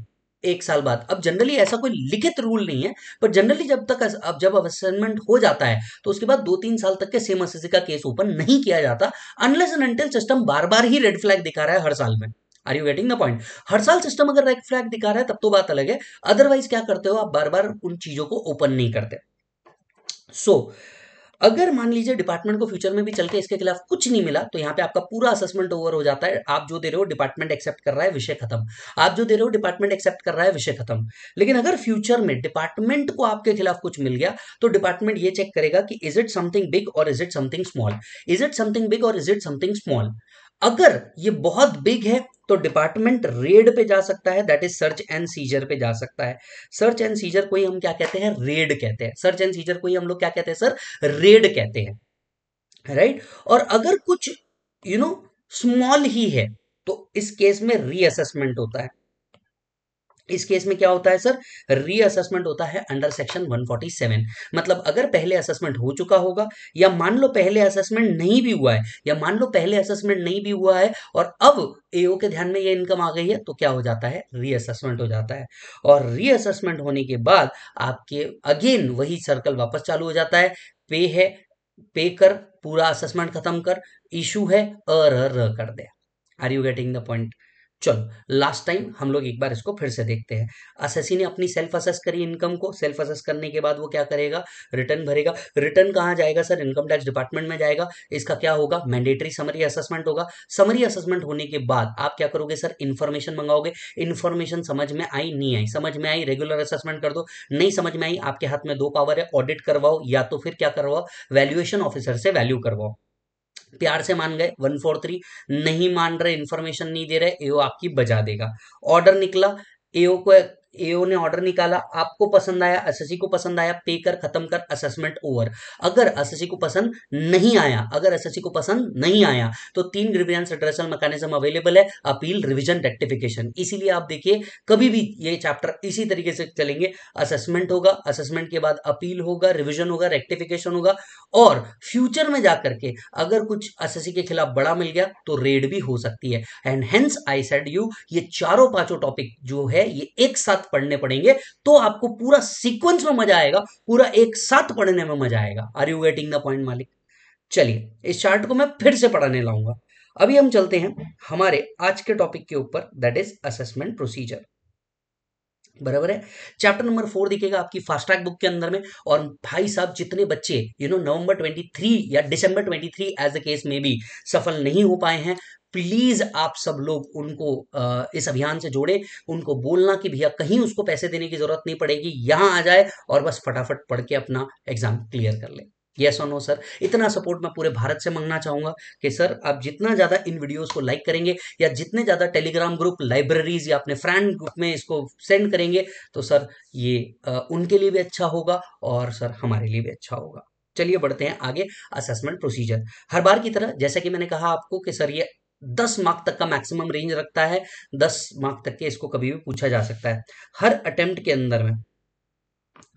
एक साल बाद अब जनरली ऐसा कोई लिखित रूल नहीं है पर जनरली जब तक अब जब असाइनमेंट हो जाता है तो उसके बाद दो तीन साल तक के सेम एस का केस ओपन नहीं किया जाता अनलेस एंड अनटिल सिस्टम बार बार ही रेड फ्लैग दिखा रहा है हर साल में are you getting the point हर साल सिस्टम अगर रेड फ्लैग दिखा रहा है तब तो बात अलग है अदरवाइज क्या करते हो आप बार बार उन चीजों को ओपन नहीं करते सो so, अगर मान लीजिए डिपार्टमेंट को फ्यूचर में भी चल के इसके खिलाफ कुछ नहीं मिला तो यहाँ पे आपका पूरा असेसमेंट ओवर हो जाता है आप जो दे रहे हो डिपार्टमेंट एक्सेप्ट कर रहा है विषय खत्म आप जो दे रहे हो डिपार्टमेंट एक्सेप्ट कर रहा है विषय खत्म लेकिन अगर फ्यूचर में डिपार्टमेंट को आपके खिलाफ कुछ मिल गया तो डिपार्टमेंट ये चेक करेगा कि इज इट समथिंग बिग और is it something small is it something big और इज इट समथिंग स्मॉल अगर ये बहुत बिग है तो डिपार्टमेंट रेड पे जा सकता है that is search and seizure पे जा सकता है सर्च एंड सीजर को ही हम क्या कहते हैं रेड कहते हैं सर्च एंड सीजर को ही हम लोग क्या कहते हैं सर रेड कहते हैं राइट और अगर कुछ यू नो स्मॉल ही है तो इस केस में रीअसेसमेंट होता है इस केस में क्या होता है सर रीअसेसमेंट होता है अंडर सेक्शन 147 मतलब अगर पहले असेसमेंट हो चुका होगा या मान लो पहले असेसमेंट नहीं भी हुआ है या मान लो पहले असेसमेंट नहीं भी हुआ है और अब एओ के ध्यान में ये इनकम आ गई है तो क्या हो जाता है रीअसेसमेंट हो जाता है और रीअसेसमेंट होने के बाद आपके अगेन वही सर्कल वापस चालू हो जाता है पे है पे कर पूरा असेसमेंट खत्म कर इशू है अर कर दे are you getting the point चलो लास्ट टाइम हम लोग एक बार इसको फिर से देखते हैं असेसी ने अपनी सेल्फ असेस करी इनकम को सेल्फ असेस करने के बाद वो क्या करेगा रिटर्न भरेगा रिटर्न कहाँ जाएगा सर इनकम टैक्स डिपार्टमेंट में जाएगा इसका क्या होगा मैंडेटरी समरी असेसमेंट होगा समरी असेसमेंट होने के बाद आप क्या करोगे सर इन्फॉर्मेशन मंगाओगे इन्फॉर्मेशन समझ में आई नहीं आई समझ में आई रेगुलर असेसमेंट कर दो नहीं समझ में आई आपके हाथ में दो पावर है ऑडिट करवाओ या तो फिर क्या करवाओ वैल्यूएशन ऑफिसर से वैल्यू करवाओ प्यार से मान गए वन फोर थ्री नहीं मान रहे इन्फॉर्मेशन नहीं दे रहे एओ आपकी बजा देगा ऑर्डर निकला एओ को एओ ने ऑर्डर निकाला आपको पसंद आया एसएससी को पसंद आया पे कर खत्म कर असेसमेंट ओवर अगर एसएससी को पसंद नहीं आया अगर एसएससी को पसंद नहीं आया तो तीन रिविजन एड्रेसल मैकेनिज्म अवेलेबल है अपील रिविजन रेक्टिफिकेशन इसीलिए आप देखिए कभी भी ये चैप्टर इसी तरीके से चलेंगे असेसमेंट होगा असेसमेंट के बाद अपील होगा रिविजन होगा रेक्टिफिकेशन होगा और फ्यूचर में जाकर के अगर कुछ एसएससी के खिलाफ बड़ा मिल गया तो रेड भी हो सकती है and hence I said you ये चारों पांचों टॉपिक जो है ये एक साथ साथ पढ़ने पड़ेंगे तो आपको पूरा सीक्वेंस में मजा आएगा पूरा एक साथ पढ़ने में मजा आएगा are you getting the point मालिक चलिए इस चार्ट को मैं फिर से पढ़ाने लाऊंगा अभी हम चलते हैं हमारे आज के टॉपिक के ऊपर दैट इज असेसमेंट प्रोसीजर बराबर है चैप्टर नंबर फोर दिखेगा आपकी फास्ट ट्रैक बुक के अंदर में और भाई साहब जितने बच्चे यू नो नवंबर 23 या दिसंबर 23 एज अ केस में भी सफल नहीं हो पाए हैं प्लीज आप सब लोग उनको इस अभियान से जोड़े उनको बोलना कि भैया कहीं उसको पैसे देने की जरूरत नहीं पड़ेगी यहाँ आ जाए और बस फटाफट पढ़ के अपना एग्जाम क्लियर कर ले यस और नो सर इतना सपोर्ट मैं पूरे भारत से मांगना चाहूंगा कि सर आप जितना ज़्यादा इन वीडियोस को लाइक करेंगे या जितने ज़्यादा टेलीग्राम ग्रुप लाइब्रेरीज या अपने फ्रेंड ग्रुप में इसको सेंड करेंगे तो सर ये आ, उनके लिए भी अच्छा होगा और सर हमारे लिए भी अच्छा होगा चलिए बढ़ते हैं आगे असेसमेंट प्रोसीजर हर बार की तरह जैसा कि मैंने कहा आपको कि सर ये दस मार्क तक का मैक्सिमम रेंज रखता है दस मार्क तक के इसको कभी भी पूछा जा सकता है हर अटेम्प्ट के अंदर में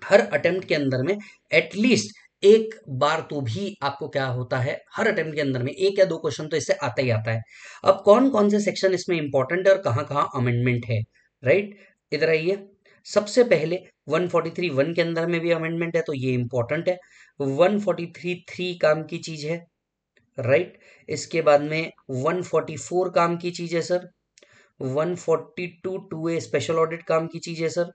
हर अटेम्प्ट के अंदर में एटलीस्ट एक बार तो भी आपको क्या होता है हर अटेम्प्ट के अंदर में एक या दो क्वेश्चन तो इससे आता ही आता है अब कौन कौन से सेक्शन इसमें इंपॉर्टेंट है और कहाँ कहाँ अमेंडमेंट है राइट इधर आइए सबसे पहले 143 वन के अंदर में भी अमेंडमेंट है तो ये इंपॉर्टेंट है 143 थ्री काम की चीज है राइट इसके बाद में 144 काम की चीज है sir 142 two A special audit काम की चीज है सर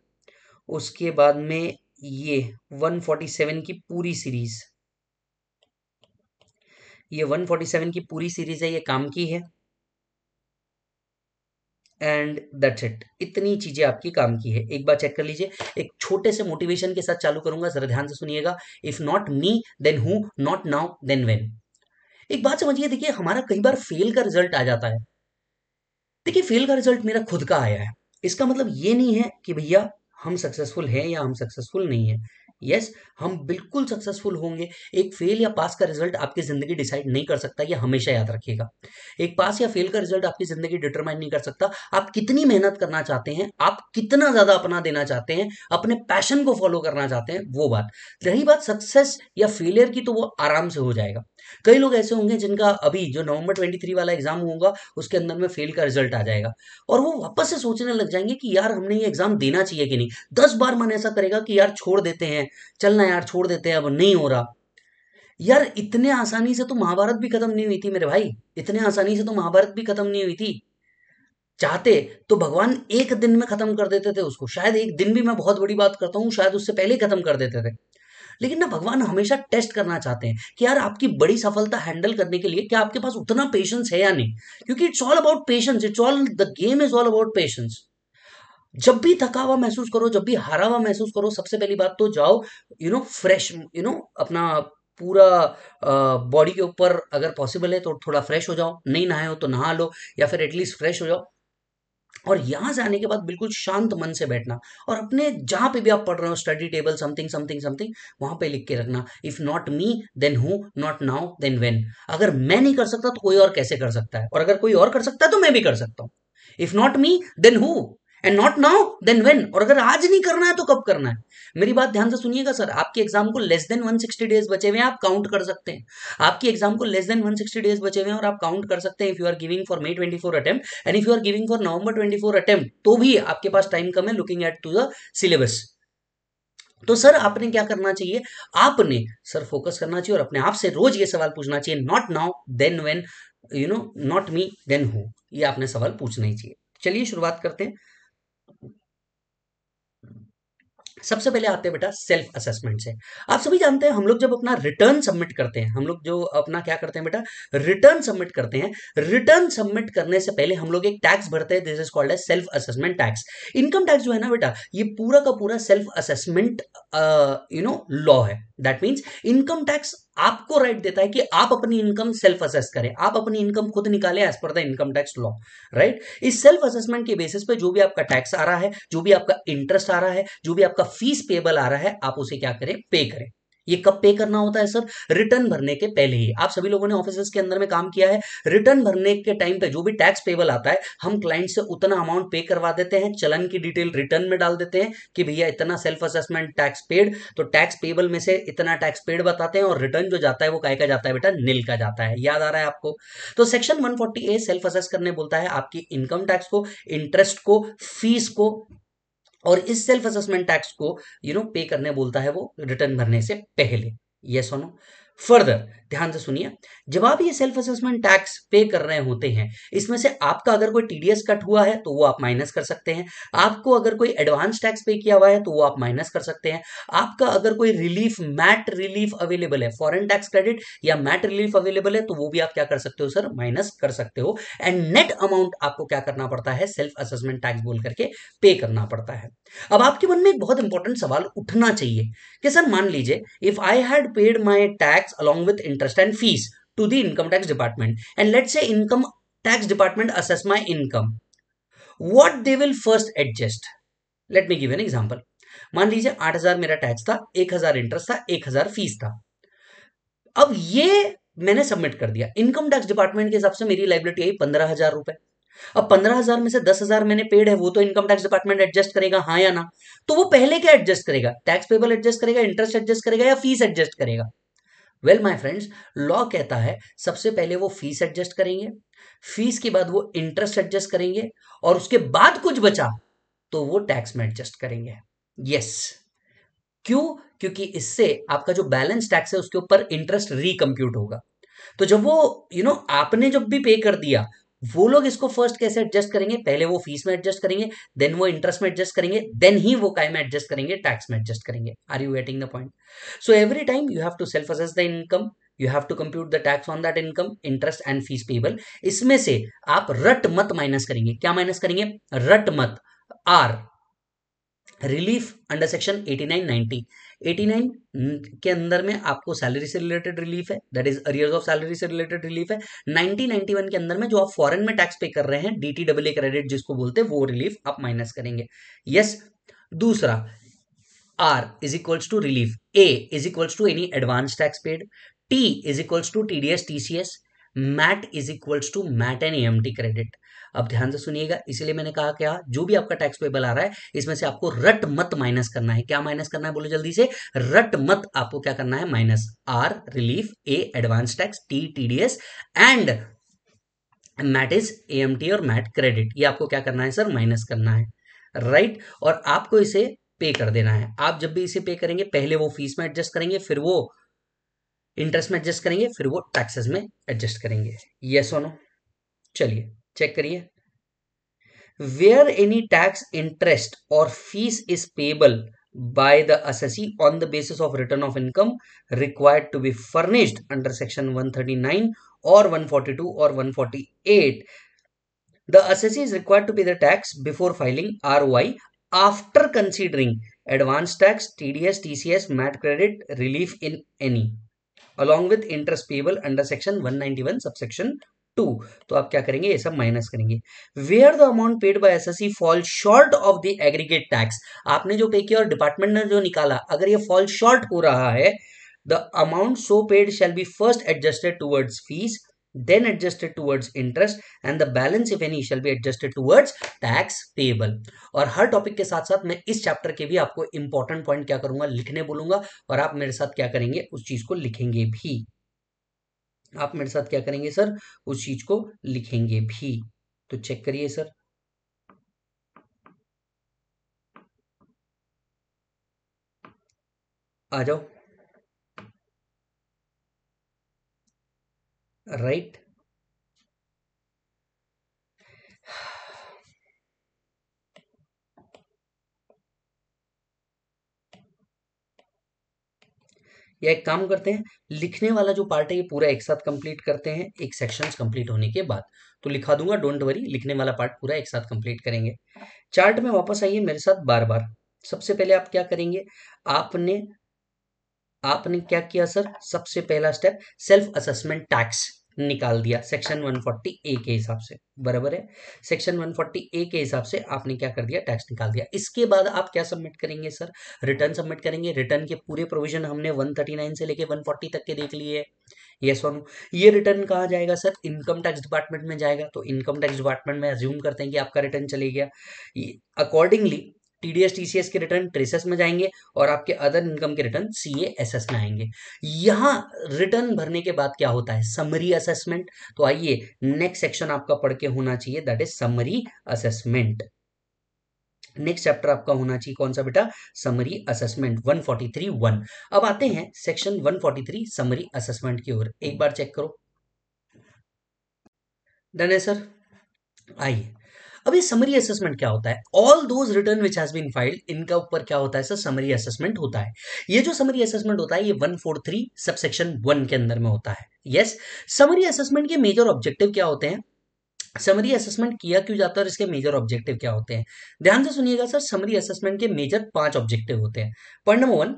उसके बाद में ये 147 की पूरी सीरीज ये 147 की पूरी सीरीज है ये काम की है एंड दैट्स इट इतनी चीजें आपकी काम की है एक बार चेक कर लीजिए एक छोटे से मोटिवेशन के साथ चालू करूंगा जरा ध्यान से सुनिएगा if not me then who not now then when एक बात समझिए देखिए हमारा कई बार फेल का रिजल्ट आ जाता है देखिए फेल का रिजल्ट मेरा खुद का आया है इसका मतलब ये नहीं है कि भैया हम सक्सेसफुल हैं या हम सक्सेसफुल नहीं है यस yes, हम बिल्कुल सक्सेसफुल होंगे एक फेल या पास का रिजल्ट आपकी जिंदगी डिसाइड नहीं कर सकता ये हमेशा याद रखिएगा एक पास या फेल का रिजल्ट आपकी जिंदगी डिटरमाइन नहीं कर सकता आप कितनी मेहनत करना चाहते हैं आप कितना ज्यादा अपना देना चाहते हैं अपने पैशन को फॉलो करना चाहते हैं वो बात रही बात सक्सेस या फेलियर की तो वो आराम से हो जाएगा कई लोग ऐसे होंगे जिनका अभी जो नवंबर ट्वेंटी थ्री वाला एग्जाम होगा उसके अंदर में फेल का रिजल्ट आ जाएगा और वो वापस से सोचने लग जाएंगे कि यार हमने ये एग्जाम देना चाहिए कि नहीं दस बार मन ऐसा करेगा कि यार छोड़ देते हैं चलना यार छोड़ देते हैं अब नहीं हो रहा यार इतने आसानी से तो महाभारत भी खत्म नहीं हुई थी मेरे भाई इतने आसानी से तो महाभारत भी खत्म नहीं हुई थी चाहते तो भगवान एक दिन में खत्म कर देते थे उसको शायद एक दिन भी मैं बहुत बड़ी बात करता हूँ शायद उससे पहले खत्म कर देते थे लेकिन ना भगवान हमेशा टेस्ट करना चाहते हैं कि यार आपकी बड़ी सफलता हैंडल करने के लिए क्या आपके पास उतना पेशेंस है या नहीं क्योंकि it's all about patience it's all the game is all about patience जब भी थका हुआ महसूस करो जब भी हारा हुआ महसूस करो सबसे पहली बात तो जाओ you know fresh you know अपना पूरा बॉडी के ऊपर अगर पॉसिबल है तो थोड़ा फ्रेश हो जाओ नहीं नहाए हो तो नहा लो या फिर एटलीस्ट फ्रेश हो जाओ और यहां से आने के बाद बिल्कुल शांत मन से बैठना और अपने जहां पे भी आप पढ़ रहे हो study table something something something वहां पे लिख के रखना if not me then who not now then when अगर मैं नहीं कर सकता तो कोई और कैसे कर सकता है और अगर कोई और कर सकता है तो मैं भी कर सकता हूं if not me then who and not now then when और अगर आज नहीं करना है तो कब करना है मेरी बात ध्यान से सुनिएगा सर आपके एग्जाम को लेस देन 160 डेज बचे हुए हैं आप काउंट कर सकते हैं आपके एग्जाम को लेस देन 160 डेज बचे हुए हैं और आप काउंट कर सकते हैं if you are giving for May 24 attempt and if you are giving for November 24 attempt तो भी आपके पास टाइम कम है looking at to the syllabus तो सर आपने क्या करना चाहिए आपने सर फोकस करना चाहिए और अपने आप से रोज ये सवाल पूछना चाहिए not now then when you know not me then who ये आपने सवाल पूछना ही चाहिए चलिए शुरुआत करते हैं सबसे पहले आते हैं बेटा सेल्फ असेसमेंट से आप सभी जानते हैं हम लोग जब अपना रिटर्न सबमिट करते हैं हम लोग जो अपना क्या करते हैं बेटा रिटर्न सबमिट करते हैं रिटर्न सबमिट करने से पहले हम लोग एक टैक्स भरते हैं this is called a self assessment tax income tax जो है ना बेटा ये पूरा का पूरा self assessment you know law है दैट मीन्स इनकम टैक्स आपको राइट देता है कि आप अपनी इनकम सेल्फ असेस करें आप अपनी इनकम खुद निकालें as per the income tax law right इस सेल्फ असेसमेंट के बेसिस पे जो भी आपका टैक्स आ रहा है जो भी आपका इंटरेस्ट आ रहा है जो भी आपका फीस पेबल आ रहा है आप उसे क्या करें पे करें ये कब पे करना होता है सर रिटर्न भरने के पहले ही आप सभी लोगों ने ऑफिस के अंदर में काम किया है रिटर्न भरने के टाइम पे जो भी टैक्स पेबल आता है हम क्लाइंट से उतना अमाउंट पे करवा देते हैं चलन की डिटेल रिटर्न में डाल देते हैं कि भैया इतना सेल्फ असेसमेंट टैक्स पेड तो टैक्स पेबल में से इतना टैक्स पेड बताते हैं और रिटर्न जो जाता है वो काय का जाता है बेटा नील का जाता है याद आ रहा है आपको तो सेक्शन वन सेल्फ असेस करने बोलता है आपकी इनकम टैक्स को इंटरेस्ट को फीस को और इस सेल्फ असेसमेंट टैक्स को यू नो पे करने बोलता है वो रिटर्न भरने से पहले यस और नो फर्दर ध्यान से सुनिए जब आप ये सेल्फ असेसमेंट टैक्स पे कर रहे होते हैं इसमें से आपका अगर कोई टीडीएस कट हुआ है तो वो आप माइनस कर सकते हैं आपको अगर कोई एडवांस टैक्स पे किया हुआ है तो वो आप माइनस कर सकते हैं आपका अगर कोई रिलीफ मैट रिलीफ अवेलेबल है फॉरेन टैक्स क्रेडिट या मैट रिलीफ अवेलेबल है तो वो भी आप क्या कर सकते हो सर माइनस कर सकते हो एंड नेट अमाउंट आपको क्या करना पड़ता है सेल्फ असेसमेंट टैक्स बोल करके पे करना पड़ता है अब आपके मन में एक बहुत इंपॉर्टेंट सवाल उठना चाहिए कि सर मान लीजिए if I had paid my tax tax along with interest and fees to the income tax department. And let's say income tax department assess my income. What they will first adjust? Let me give an example. मान लीजिए आठ हजार मेरा tax था एक हजार interest था एक हजार फीस था अब ये मैंने सबमिट कर दिया इनकम टैक्स डिपार्टमेंट के हिसाब से मेरी लाइबिलिटी आई पंद्रह हजार रुपए अब पंद्रह हजार में से दस हजार मैंने पेड है वो तो इनकम टैक्स डिपार्टमेंट एडजस्ट करेगा हाँ या ना तो वो पहले क्या एडजस्ट करेगा टैक्स पेबल एडजस्ट करेगा इंटरेस्ट एडजस्ट करेगा या फीस एडजस्ट करेगा वेल माय फ्रेंड्स लॉ कहता है सबसे पहले वो फीस एडजस्ट करेंगे फीस के बाद वो इंटरेस्ट एडजस्ट करेंगे और उसके बाद कुछ बचा तो वो टैक्स में एडजस्ट करेंगे यस क्यों क्योंकि इससे आपका जो बैलेंस टैक्स है उसके ऊपर इंटरेस्ट रिकम्प्यूट होगा तो जब वो यू you नो know, आपने जब भी पे कर दिया वो लोग इसको फर्स्ट कैसे एडजस्ट करेंगे पहले वो फीस में एडजस्ट करेंगे देन वो इंटरेस्ट में एडजस्ट करेंगे देन ही वो काय में एडजस्ट करेंगे टैक्स में एडजस्ट करेंगे are you getting the point so every time you have to self assess the income you have to compute the tax on that income interest and fees payable इसमें से आप रट मत minus करेंगे क्या minus करेंगे रट मत R relief under section eighty nine ninety 89 के अंदर में आपको सैलरी से रिलेटेड रिलीफ है that is arrears of salary से रिलेटेड रिलीफ है 90 91 के अंदर में जो आप फॉरेन में टैक्स पे कर रहे हैं डी टी डब्ल्यू क्रेडिट जिसको बोलते हैं वो रिलीफ आप माइनस करेंगे यस yes, दूसरा R is equals to relief A is equals to any advance tax paid T is equals to T D S T C S MAT is equals to MAT and E M T credit अब ध्यान से सुनिएगा इसलिए मैंने कहा क्या जो भी आपका टैक्स पेबल आ रहा है इसमें से आपको रट मत माइनस करना है क्या माइनस करना है बोलो जल्दी से रट मत आपको क्या करना है minus R relief A advance tax T T D S and MAT is T और मैट क्रेडिट ये आपको क्या करना है सर माइनस करना है राइट right? और आपको इसे पे कर देना है आप जब भी इसे पे करेंगे पहले वो फीस में एडजस्ट करेंगे फिर वो इंटरेस्ट में एडजस्ट करेंगे फिर वो टैक्सेस में एडजस्ट करेंगे यस और नो चलिए चेक करिए वेयर एनी टैक्स इंटरेस्ट और fees is payable by the assessee on the basis of return of income required to be furnished under section 139 or 142 or 148 the assessee is required to pay the tax before filing ROI after considering advance tax, TDS, TCS, MAT credit, relief in any, along with interest payable under section 191 subsection two तो आप क्या करेंगे ये सब minus करेंगे where the amount paid by assessee fall short of the aggregate tax आपने जो पे किया और डिपार्टमेंट ने जो निकाला अगर ये फॉल शॉर्ट हो रहा है the amount so paid shall be first adjusted towards fees then adjusted towards interest and the balance if any shall be adjusted towards tax payable और हर टॉपिक के साथ साथ मैं इस चैप्टर के भी आपको इंपॉर्टेंट पॉइंट क्या करूंगा लिखने बोलूंगा और आप मेरे साथ क्या करेंगे उस चीज को लिखेंगे भी आप मेरे साथ क्या करेंगे सर उस चीज को लिखेंगे भी तो चेक करिए सर आ जाओ राइट या एक काम करते हैं लिखने वाला जो पार्ट है ये पूरा एक साथ कंप्लीट करते हैं एक सेक्शन कंप्लीट होने के बाद तो लिखा दूंगा डोंट वरी लिखने वाला पार्ट पूरा एक साथ कंप्लीट करेंगे चार्ट में वापस आइए मेरे साथ बार बार सबसे पहले आप क्या करेंगे आपने आपने क्या किया सर सबसे पहला स्टेप सेल्फ असेसमेंट टैक्स निकाल दिया सेक्शन 140 ए के हिसाब से बराबर है सेक्शन 140 ए के हिसाब से आपने क्या कर दिया टैक्स निकाल दिया इसके बाद आप क्या सबमिट करेंगे सर रिटर्न सबमिट करेंगे रिटर्न के पूरे प्रोविजन हमने 139 से लेके 140 तक के देख लिए यस और ये रिटर्न कहाँ जाएगा सर इनकम टैक्स डिपार्टमेंट में जाएगा तो इनकम टैक्स डिपार्टमेंट में एज्यूम करते हैं कि आपका रिटर्न चले गया अकॉर्डिंगली टीडीएस टीसीएस के रिटर्न ट्रेसेस में जाएंगे और आपके अदर इनकम के रिटर्न सी एस एस में आएंगे यहां रिटर्न भरने के बाद क्या होता है समरी असेसमेंट तो आइए नेक्स्ट सेक्शन आपका पढ़ के होना चाहिए that is summary assessment next chapter आपका होना चाहिए कौन सा बेटा समरी असेसमेंट 143 वन अब आते हैं सेक्शन 143 समरी असेसमेंट की ओर एक बार चेक करो डन है सर आइए अब ये समरी असेसमेंट क्या होता है all those return which has been filed इनका ऊपर क्या होता है सर समरी असेसमेंट होता है ये जो समरी असेसमेंट होता है ये 143 सबसेक्शन 1 के अंदर में होता है यस समरी असेसमेंट के मेजर ऑब्जेक्टिव क्या होते हैं समरी असेसमेंट किया क्यों जाता है और इसके मेजर ऑब्जेक्टिव क्या होते हैं ध्यान से सुनिएगा सर समरी असेसमेंट के मेजर पांच ऑब्जेक्टिव होते हैं point number one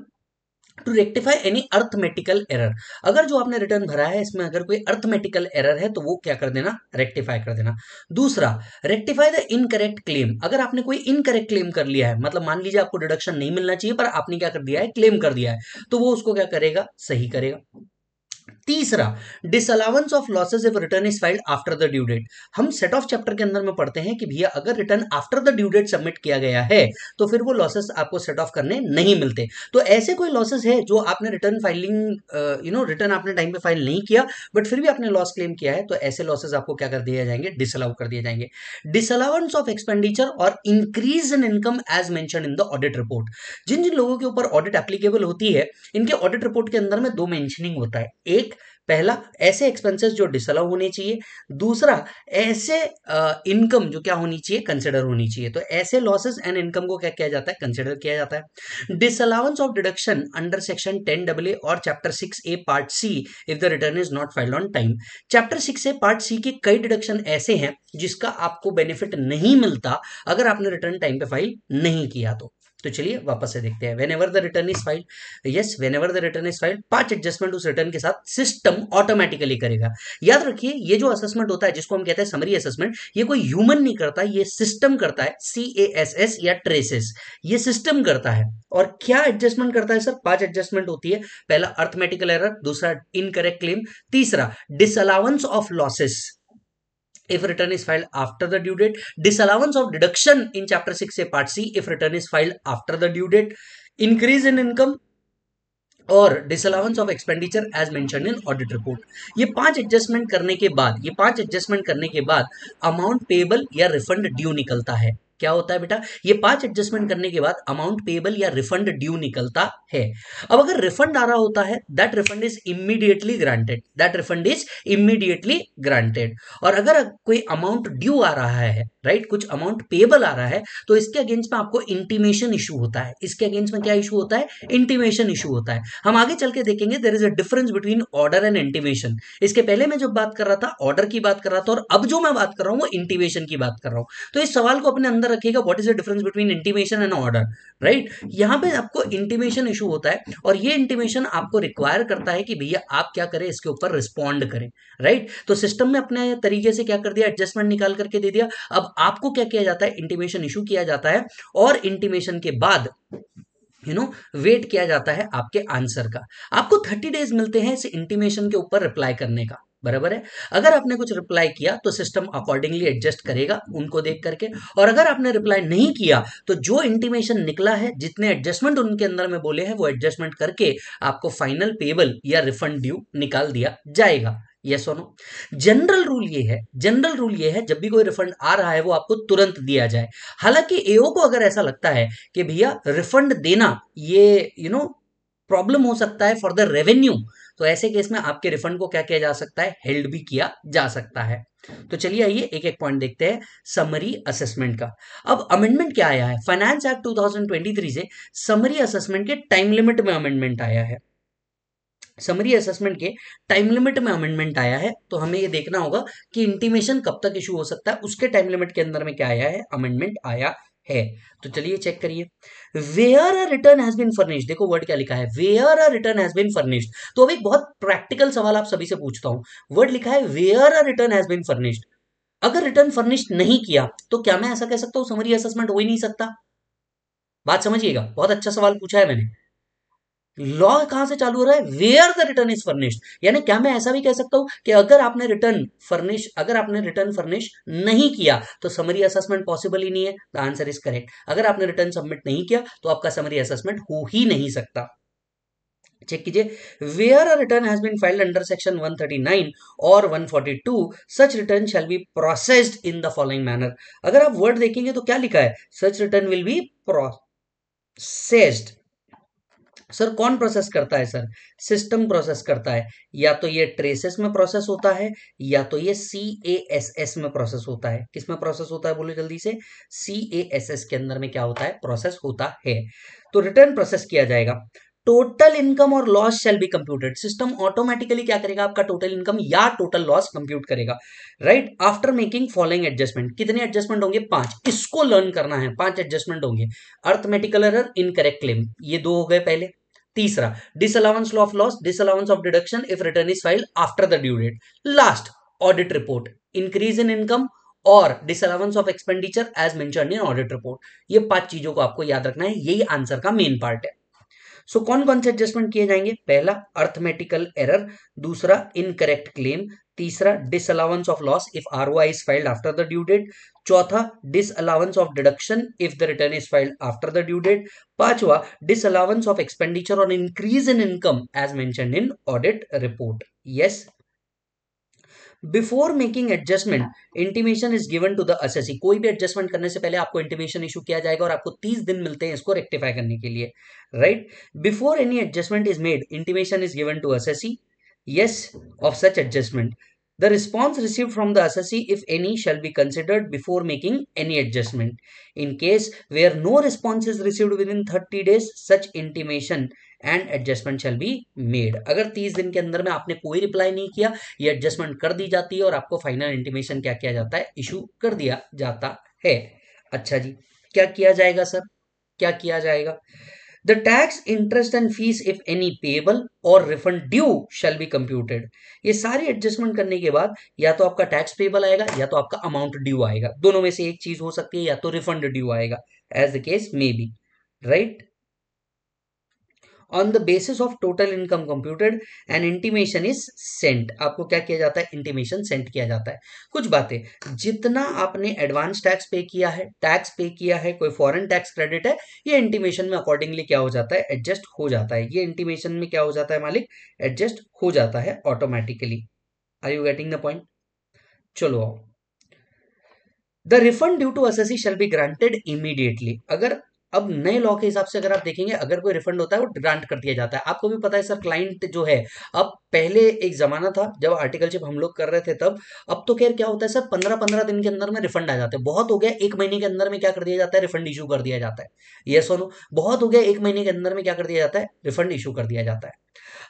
two rectify any arithmetical error अगर जो आपने रिटर्न भरा है इसमें अगर कोई अर्थमेटिकल एरर है तो वो क्या कर देना रेक्टिफाई कर देना दूसरा रेक्टिफाई द इनकरेक्ट क्लेम अगर आपने कोई इनकरेक्ट क्लेम कर लिया है मतलब मान लीजिए आपको डिडक्शन नहीं मिलना चाहिए पर आपने क्या कर दिया है क्लेम कर दिया है तो वो उसको क्या करेगा सही करेगा तीसरा disallowance of losses if return is filed after the due date हम सेट ऑफ चैप्टर के अंदर में पढ़ते हैं कि भैया अगर return after the due date submit किया गया है तो फिर वो लॉसेस आपको सेट ऑफ करने नहीं मिलते तो ऐसे कोई लॉसेस है जो आपने return filing you know return आपने टाइम पे फाइल नहीं किया बट फिर भी आपने लॉस क्लेम किया है तो ऐसे लॉसेज आपको क्या कर दिया जाएंगे डिसअलाउ कर दिए जाएंगे डिसअलावेंस ऑफ एक्सपेंडिचर और increase in income as mention in the audit report जिन जिन लोगों के ऊपर ऑडिट एप्लीकेबल होती है इनके ऑडिट रिपोर्ट के अंदर में दो मैंशनिंग होता है एक पहला ऐसे एक्सपेंसेस जो डिसअलाउ होने चाहिए दूसरा ऐसे इनकम जो क्या होनी चाहिए कंसिडर होनी चाहिए तो ऐसे लॉसेस एंड इनकम को क्या किया जाता है कंसिडर किया जाता है disallowance of deduction under section ten A और chapter six A part C if the return is not filed on time chapter six A part C के कई डिडक्शन ऐसे हैं जिसका आपको बेनिफिट नहीं मिलता अगर आपने रिटर्न टाइम पे फाइल नहीं किया तो तो चलिए वापस से देखते हैं the return is file yes whenever the return is file पांच एडजस्टमेंट उस रिटर्न के साथ सिस्टम ऑटोमेटिकली करेगा याद रखिए ये जो असेसमेंट होता है जिसको हम कहते हैं समरी असेसमेंट ये कोई ह्यूमन नहीं करता ये सिस्टम करता है सी ए एस एस या ट्रेसेस ये सिस्टम करता है और क्या एडजस्टमेंट करता है सर पांच एडजस्टमेंट होती है पहला अर्थमेटिकल एरर दूसरा इनकरेक्ट क्लेम तीसरा disallowance of losses if return is filed after the due date disallowance of deduction in chapter 6a part c if return is filed after the due date increase in income और disallowance of expenditure as mention in audit report ये पांच adjustment करने के बाद ये पांच adjustment करने के बाद अमाउंट पेबल या रिफंड ड्यू निकलता है क्या होता है बेटा ये पांच एडजस्टमेंट करने के बाद अमाउंट पेबल या रिफंड ड्यू निकलता है अब अगर रिफंड आ रहा होता है that refund is immediately granted that refund is immediately granted और अगर कोई अमाउंट ड्यू आ रहा है राइट कुछ अमाउंट पेबल आ रहा है तो इसके अगेंस्ट में आपको इंटीमेशन इशू होता है इसके अगेंस्ट में क्या इशू होता है इंटीमेशन इशू होता है हम आगे चल के देखेंगे there is a difference between order and intimation इसके पहले मैं जब बात कर रहा था ऑर्डर की बात कर रहा था और अब जो मैं बात कर रहा हूँ वो इंटीमेशन की बात कर रहा हूँ तो इस सवाल को अपने अंदर रखिएगा what is the difference between intimation and order right यहाँ पे आपको इंटीमेशन इशू होता है और ये इंटीमेशन आपको रिक्वायर करता है कि भैया आप क्या करें इसके ऊपर रिस्पॉन्ड करें राइट तो सिस्टम में अपने तरीके से क्या कर दिया एडजस्टमेंट निकाल करके दे दिया अब आपको क्या किया जाता है इंटीमेशन इशू किया जाता है और इंटीमेशन के बाद यू नो वेट किया जाता है आपके आंसर का आपको थर्टी डेज मिलते हैं इस इंटीमेशन के ऊपर रिप्लाई करने का बराबर है अगर आपने कुछ रिप्लाई किया तो सिस्टम अकॉर्डिंगली एडजस्ट करेगा उनको देख करके और अगर आपने रिप्लाई नहीं किया तो जो इंटीमेशन निकला है जितने एडजस्टमेंट उनके अंदर में बोले हैं वो एडजस्टमेंट करके आपको फाइनल पेबल या रिफंड ड्यू निकाल दिया जाएगा यस और नो जनरल रूल ये है जनरल रूल ये है जब भी कोई रिफंड आ रहा है वो आपको तुरंत दिया जाए हालांकि एओ को अगर ऐसा लगता है कि भैया रिफंड देना ये यू नो प्रॉब्लम हो सकता है फॉर द रेवेन्यू तो ऐसे केस में आपके रिफंड को क्या किया जा सकता है हेल्ड भी किया जा सकता है तो चलिए आइए एक एक पॉइंट देखते हैं समरी असेसमेंट का अब अमेंडमेंट क्या आया है फाइनेंस एक्ट 2023 से समरी असेसमेंट के टाइम लिमिट में अमेंडमेंट आया है समरी असेसमेंट के टाइम लिमिट में अमेंडमेंट आया है तो हमें ये देखना होगा कि इंटीमेशन कब तक इशू हो सकता है उसके टाइम लिमिट के अंदर में क्या आया है अमेंडमेंट आया है तो चलिए चेक करिए where a return has been furnished देखो वर्ड क्या लिखा है where a return has been furnished तो अब एक बहुत प्रैक्टिकल सवाल आप सभी से पूछता हूं वर्ड लिखा है where a return has been furnished अगर रिटर्न फर्निश्ड नहीं किया तो क्या मैं ऐसा कह सकता हूं समरी असेसमेंट हो ही नहीं सकता बात समझिएगा बहुत अच्छा सवाल पूछा है मैंने लॉ कहां से चालू हो रहा है where the return is furnished यानी क्या मैं ऐसा भी कह सकता हूं कि अगर आपने रिटर्न फर्निश अगर आपने रिटर्न फर्निश नहीं किया तो समरी असेसमेंट पॉसिबल ही नहीं है द आंसर इज करेक्ट अगर आपने रिटर्न सबमिट नहीं किया तो आपका समरी असेसमेंट हो ही नहीं सकता चेक कीजिए where a return has been filed under section 139 और 142 such return shall be processed in the following manner अगर आप वर्ड देखेंगे तो क्या लिखा है such return will be processed sir कौन प्रोसेस करता है सर सिस्टम प्रोसेस करता है या तो ये ट्रेसेस में प्रोसेस होता है या तो ये सी ए एस एस में प्रोसेस होता है किस में प्रोसेस होता है बोलो जल्दी से सी ए एस एस के अंदर में क्या होता है प्रोसेस होता है तो रिटर्न प्रोसेस किया जाएगा टोटल इनकम और loss shall be computed system automatically क्या करेगा आपका टोटल इनकम या टोटल लॉस कंप्यूट करेगा right after making following adjustment कितने एडजस्टमेंट होंगे पांच इसको लर्न करना है पांच एडजस्टमेंट होंगे अर्थमेटिकल एरर इनकरेक्ट क्लेम ये दो हो गए पहले तीसरा disallowance of loss disallowance of deduction if return is file after the due date last audit report increase in income और disallowance of expenditure as mention in audit report ये पांच चीजों को आपको याद रखना है यही आंसर का मेन पार्ट है सो so, कौन कौन से एडजस्टमेंट किए जाएंगे पहला अर्थमेटिकल एरर दूसरा इनकरेक्ट क्लेम तीसरा disallowance of loss if R is filed after the due date चौथा disallowance of deduction if the return is filed after the due date पांचवा disallowance of expenditure on increase in income as mention in audit report yes before making adjustment intimation is given to the assessee कोई भी adjustment करने से पहले आपको intimation issue किया जाएगा और आपको तीस दिन मिलते हैं इसको रेक्टिफाई करने के लिए right before any adjustment is made intimation is given to assessee yes of such adjustment The response received from the assessee, if any, shall be considered before making any adjustment. In case where no response is received within 30 days, such intimation and adjustment shall be made अगर 30 दिन के अंदर में आपने कोई reply नहीं किया ये एडजस्टमेंट कर दी जाती है और आपको फाइनल इंटीमेशन क्या किया जाता है इशू कर दिया जाता है अच्छा जी क्या किया जाएगा सर क्या किया जाएगा The tax, interest and fees if any payable और refund due shall be computed ये सारे एडजस्टमेंट करने के बाद या तो आपका टैक्स पेबल आएगा या तो आपका अमाउंट ड्यू आएगा दोनों में से एक चीज हो सकती है या तो रिफंड ड्यू आएगा as the case may be right on the basis of total income computed and intimation is sent आपको क्या किया जाता है इंटीमेशन सेंट किया जाता है कुछ बातें जितना आपने एडवांस टैक्स पे किया है टैक्स पे किया है कोई फॉरेन टैक्स क्रेडिट है ये इंटीमेशन में अकॉर्डिंगली क्या हो जाता है एडजस्ट हो जाता है ये इंटीमेशन में क्या हो जाता है मालिक एडजस्ट हो जाता है automatically are you getting the point चलो आओ the refund due to assessee shall be granted immediately अगर अब नए लॉ के हिसाब से अगर आप देखेंगे अगर कोई रिफंड होता है वो ग्रांट कर दिया जाता है आपको भी पता है सर क्लाइंट जो है अब पहले एक जमाना था जब आर्टिकलशिप हम लोग कर रहे थे तब अब तो खैर क्या होता है सर पंद्रह पंद्रह दिन के अंदर में रिफंड आ जाते हैं बहुत हो गया एक महीने के अंदर में क्या कर दिया जाता है रिफंड इशू कर दिया जाता है ये सोनो बहुत हो गया एक महीने के अंदर में क्या कर दिया जाता है रिफंड इशू कर दिया जाता है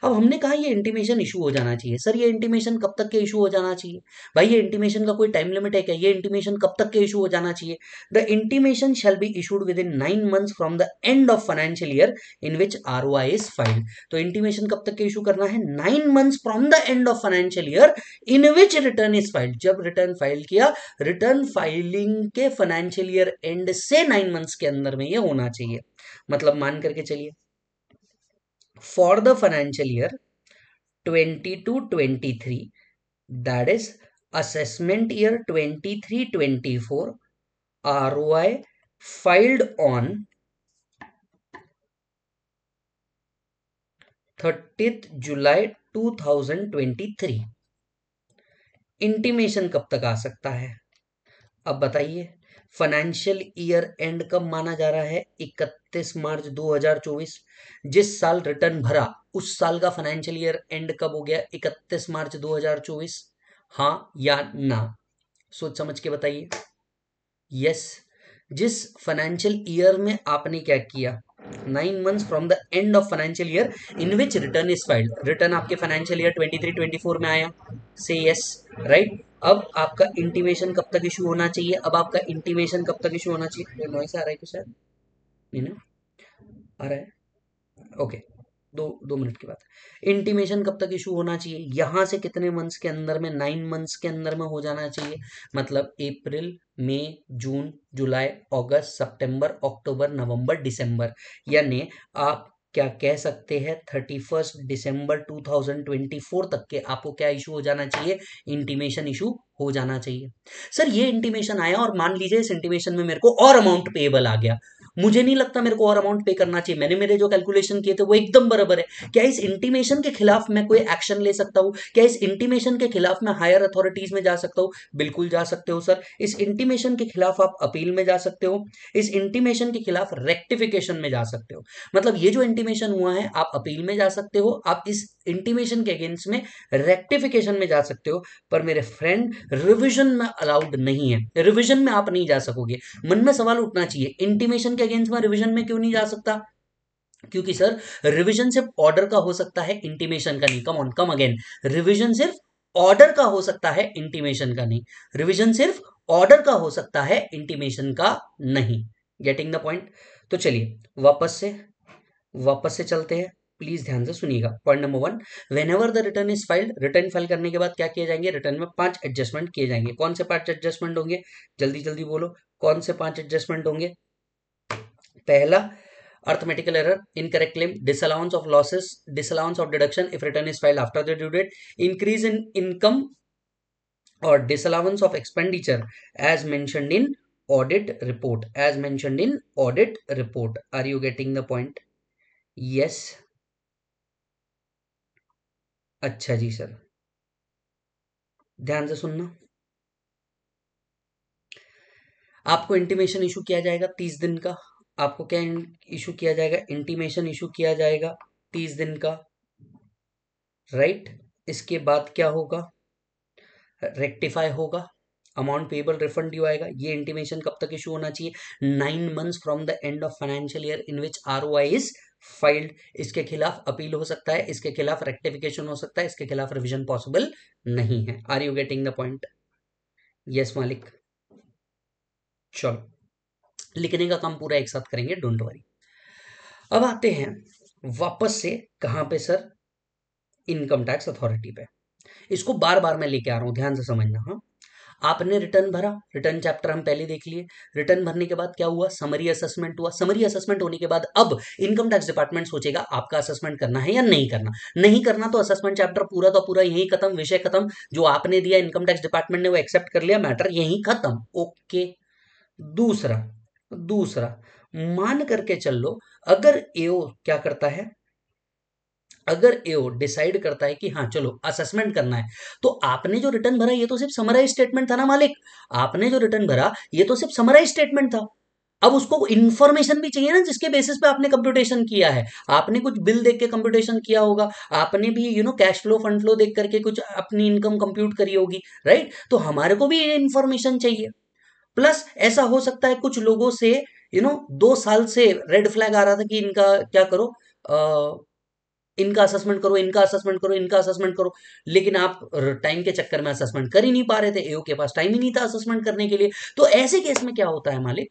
अब हमने कहा ये इंटीमेशन इशू हो जाना चाहिए सर ये इंटीमेशन कब तक के इशू हो जाना चाहिए भाई ये इंटीमेशन का कोई टाइम लिमिट है क्या ये इंटीमेशन कब तक के इशू हो जाना चाहिए the intimation shall be issued within nine 18 months from the end of financial year in which R O I is filed तो इंटीमेशन कब तक के इशू करना है nine months from the end of financial year in which return is filed जब return file किया return filing के financial year end से नाइन मंथ्स के अंदर में ये होना चाहिए मतलब मान करके चलिए for the financial year twenty two twenty three that is assessment year twenty three twenty four R O I filed on 30th July 2023 intimation कब तक आ सकता है अब बताइए फाइनेंशियल ईयर एंड कब माना जा रहा है 31 मार्च 2024 जिस साल रिटर्न भरा उस साल का फाइनेंशियल ईयर एंड कब हो गया 31 मार्च 2024 हाँ या ना सोच समझ के बताइए यस जिस फाइनेंशियल ईयर में आपने क्या किया nine months from the end of financial year in which return is filed return आपके financial year twenty three twenty four में आया से यस राइट अब आपका इंटीमेशन कब तक इशू होना चाहिए अब आपका इंटीमेशन कब तक इशू होना चाहिए नॉइस आ रहा है सर आ रहा है ओके okay. दो दो मिनट के बाद इंटीमेशन कब तक इशू होना चाहिए यहां से कितने मंथ्स के अंदर में नाइन मंथ्स के अंदर में हो जाना चाहिए मतलब अप्रैल मई जून जुलाई अगस्त सितंबर अक्टूबर नवंबर दिसंबर यानी आप क्या कह सकते हैं thirty first December two thousand twenty four तक के आपको क्या इशू हो जाना चाहिए इंटीमेशन इशू हो जाना चाहिए सर ये इंटीमेशन आया और मान लीजिए इस इंटीमेशन में मेरे को और अमाउंट पेबल आ गया मुझे नहीं लगता मेरे को और अमाउंट पे करना चाहिए मैंने मेरे जो कैलकुलेशन किए थे वो एकदम बराबर है क्या इस इंटीमेशन के खिलाफ मैं कोई एक्शन ले सकता हूँ क्या इस इंटीमेशन के खिलाफ मैं हायर अथॉरिटीज में जा सकता हूँ बिल्कुल जा सकते हो सर इस इंटीमेशन के खिलाफ आप अपील में जा सकते हो इस इंटीमेशन के खिलाफ रेक्टिफिकेशन में जा सकते हो मतलब ये जो इंटीमेशन हुआ है आप अपील में जा सकते हो आप इस इंटीमेशन के अगेंस्ट में रेक्टिफिकेशन में जा सकते हो पर मेरे फ्रेंड रिविजन में अलाउड नहीं है रिविजन में आप नहीं जा सकोगे मन में सवाल उठना चाहिए इंटीमेशन के अगेंस्ट में रिविजन में क्यों नहीं जा सकता क्योंकि सर रिविजन सिर्फ ऑर्डर का हो सकता है इंटीमेशन का नहीं come on come again revision सिर्फ ऑर्डर का हो सकता है इंटीमेशन का नहीं रिविजन सिर्फ ऑर्डर का हो सकता है इंटीमेशन का नहीं गेटिंग द पॉइंट तो चलिए वापस से वापस से चलते हैं प्लीज ध्यान से सुनिएगा point number one whenever the return is filed return file करने के बाद क्या किए जाएंगे रिटर्न में पांच एडजस्टमेंट किए जाएंगे कौन से पांच एडजस्टमेंट होंगे जल्दी जल्दी बोलो कौन से पांच एडजस्टमेंट होंगे पहला arithmetical error incorrect claim disallowance of losses disallowance of deduction if return is file after the due date increase in income और disallowance of expenditure as mention in audit report as mention in audit report are you getting the point yes अच्छा जी sir ध्यान से सुनना आपको intimation issue किया जाएगा तीस दिन का आपको क्या इशू किया जाएगा इंटीमेशन इशू किया जाएगा तीस दिन का राइट इसके बाद क्या होगा रेक्टिफाई होगा अमाउंट पेबल रिफंड यू आएगा ये इंटीमेशन कब तक इशू होना चाहिए nine months from the end of financial year in which R O I is filed इसके खिलाफ अपील हो सकता है इसके खिलाफ रेक्टिफिकेशन हो सकता है इसके खिलाफ रिविजन पॉसिबल नहीं है are you getting the point yes मालिक चलो लिखने का काम पूरा एक साथ करेंगे डोंट वरी अब आते हैं वापस से कहां पे सर इनकम टैक्स अथॉरिटी पे इसको बार बार मैं लेके आ रहा हूं ध्यान से समझना हाँ आपने रिटर्न भरा रिटर्न चैप्टर हम पहले देख लिए रिटर्न भरने के बाद क्या हुआ समरी असेसमेंट हुआ समरी असेसमेंट होने के बाद अब इनकम टैक्स डिपार्टमेंट सोचेगा आपका असेसमेंट करना है या नहीं करना नहीं करना तो असेसमेंट चैप्टर पूरा का पूरा यही खत्म विषय खत्म जो आपने दिया इनकम टैक्स डिपार्टमेंट ने वो एक्सेप्ट कर लिया मैटर यही खत्म ओके दूसरा दूसरा मान करके चल लो अगर एओ क्या करता है अगर एओ डिसाइड करता है कि हाँ चलो असेसमेंट करना है तो आपने जो रिटर्न भरा ये तो सिर्फ समराइज स्टेटमेंट था ना मालिक आपने जो रिटर्न भरा ये तो सिर्फ समराइज स्टेटमेंट था अब उसको इन्फॉर्मेशन भी चाहिए ना जिसके बेसिस पे आपने कंप्यूटेशन किया है आपने कुछ बिल देख के कंप्यूटेशन किया होगा आपने भी you know cash flow fund flow देख करके कुछ अपनी इनकम कंप्यूट करी होगी राइट तो हमारे को भी ये इन्फॉर्मेशन चाहिए प्लस ऐसा हो सकता है कुछ लोगों से यू नो दो साल से रेड फ्लैग आ रहा था कि इनका क्या करो आ, इनका असेसमेंट करो इनका असेसमेंट करो इनका असेसमेंट करो लेकिन आप टाइम के चक्कर में असेसमेंट कर ही नहीं पा रहे थे एओ के पास टाइम ही नहीं था असेसमेंट करने के लिए तो ऐसे केस में क्या होता है मालिक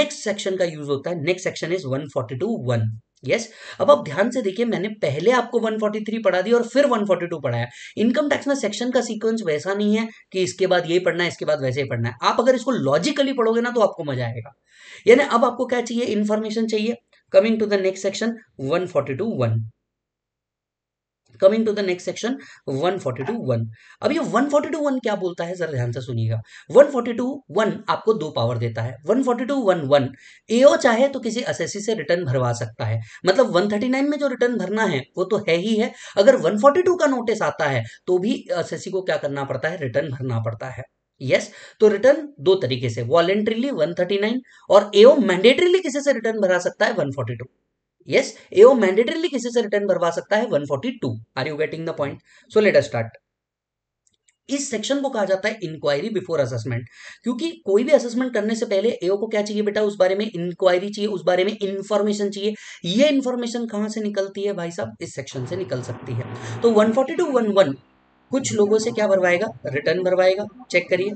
नेक्स्ट सेक्शन का यूज होता है next section is one forty two one yes अब आप ध्यान से देखिए मैंने पहले आपको 143 पढ़ा दी और फिर 142 पढ़ाया इनकम टैक्स में सेक्शन का सीक्वेंस वैसा नहीं है कि इसके बाद ये पढ़ना है इसके बाद वैसे ही पढ़ना है आप अगर इसको लॉजिकली पढ़ोगे ना तो आपको मजा आएगा यानी अब आपको क्या चाहिए इन्फॉर्मेशन चाहिए coming to the next section one forty two one coming to the next section 142 one अब ये 142 वन क्या बोलता है जरा ध्यान से सुनिएगा 142 वन आपको दो पावर देता है 142 वन वन एओ चाहे तो किसी एसएससी से रिटर्न भरवा सकता है मतलब 139 में जो रिटर्न भरना है वो तो है ही है अगर 142 का नोटिस आता है तो भी एसएससी को क्या करना पड़ता है रिटर्न भरना पड़ता है यस yes, तो रिटर्न दो तरीके से वॉलेंट्रीली 139 और एओ मैंडेटरीली किसी से रिटर्न भरा सकता है 142 यस एओ मैंडेटरीली किसी से रिटर्न भरवा सकता है 142 are you getting the point so let us start इस सेक्शन को कहा जाता है इंक्वायरी बिफोर असेसमेंट क्योंकि कोई भी असेसमेंट करने से पहले एओ को क्या चाहिए बेटा उस बारे में इंक्वायरी चाहिए उस बारे में इंफॉर्मेशन चाहिए ये इंफॉर्मेशन कहां से निकलती है भाई साहब इस सेक्शन से निकल सकती है तो 142 11 कुछ लोगों से क्या भरवाएगा रिटर्न भरवाएगा चेक करिए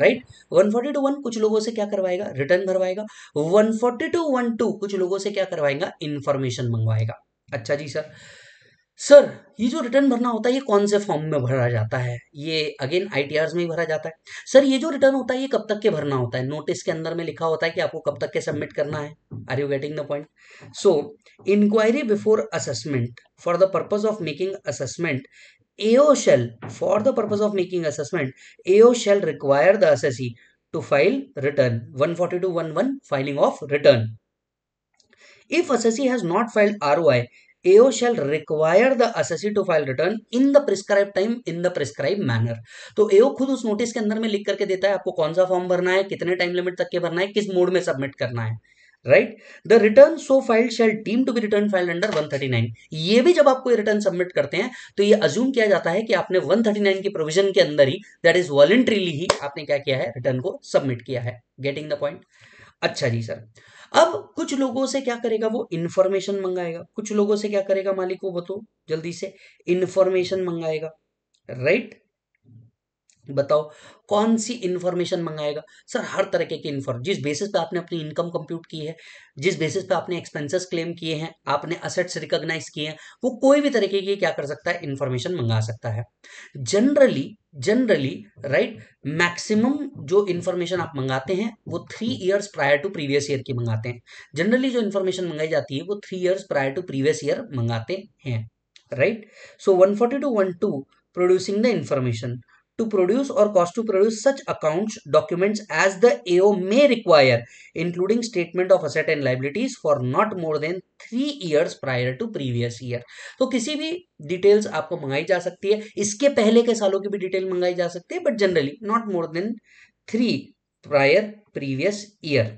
right one forty two one कुछ लोगों से क्या करवाएगा रिटर्न भरवाएगा one forty two one two कुछ लोगों से क्या करवाएगा इंफॉर्मेशन मंगवाएगा अच्छा जी सर सर ये जो रिटर्न भरना होता है ये कौन से फॉर्म में भरा जाता है ये अगेन आई में ही भरा जाता है सर ये जो रिटर्न होता है ये कब तक के भरना होता है नोटिस के अंदर में लिखा होता है कि आपको कब तक के सबमिट करना है are you getting the point so inquiry before assessment for the purpose of making assessment AO shall, for the purpose of making assessment, AO shall require the assessee to file return. 142.11 filing of return. If assessee has not filed ROI, AO shall require the assessee to file return in the prescribed time in the prescribed manner. तो AO खुद उस notice के अंदर में लिख करके देता है आपको कौन सा फॉर्म भरना है कितने टाइम लिमिट तक के भरना है किस मोड में सबमिट करना है right the return so file shall deem to be return file under 139 ये भी जब आपको रिटर्न सबमिट करते हैं तो ये अज्यूम किया जाता है कि आपने 139 के प्रोविजन के अंदर ही दैट इज वॉलेंट्रीली ही आपने क्या किया है रिटर्न को सबमिट किया है गेटिंग द पॉइंट अच्छा जी सर अब कुछ लोगों से क्या करेगा वो इन्फॉर्मेशन मंगाएगा कुछ लोगों से क्या करेगा मालिक वो बताओ जल्दी से इन्फॉर्मेशन मंगाएगा राइट right? बताओ कौन सी इन्फॉर्मेशन मंगाएगा सर हर तरीके की इन्फॉर्म जिस बेसिस पे आपने अपनी इनकम कंप्यूट की है जिस बेसिस पे आपने एक्सपेंसेस क्लेम किए हैं आपने असेट्स रिकॉग्नाइज किए हैं वो कोई भी तरीके की क्या कर सकता है इन्फॉर्मेशन मंगा सकता है जनरली जनरली राइट मैक्सिमम जो इन्फॉर्मेशन आप मंगाते हैं वो three years prior to previous year की मंगाते हैं जनरली जो इन्फॉर्मेशन मंगाई जाती है वो three years prior to previous year मंगाते हैं right so one forty two one two producing the information to produce और cost to produce such accounts documents as the AO may require including statement of asset and liabilities for not more than three years prior to previous year तो किसी भी details आपको मंगाई जा सकती है इसके पहले के सालों की भी डिटेल मंगाई जा सकती है but generally not more than three prior previous year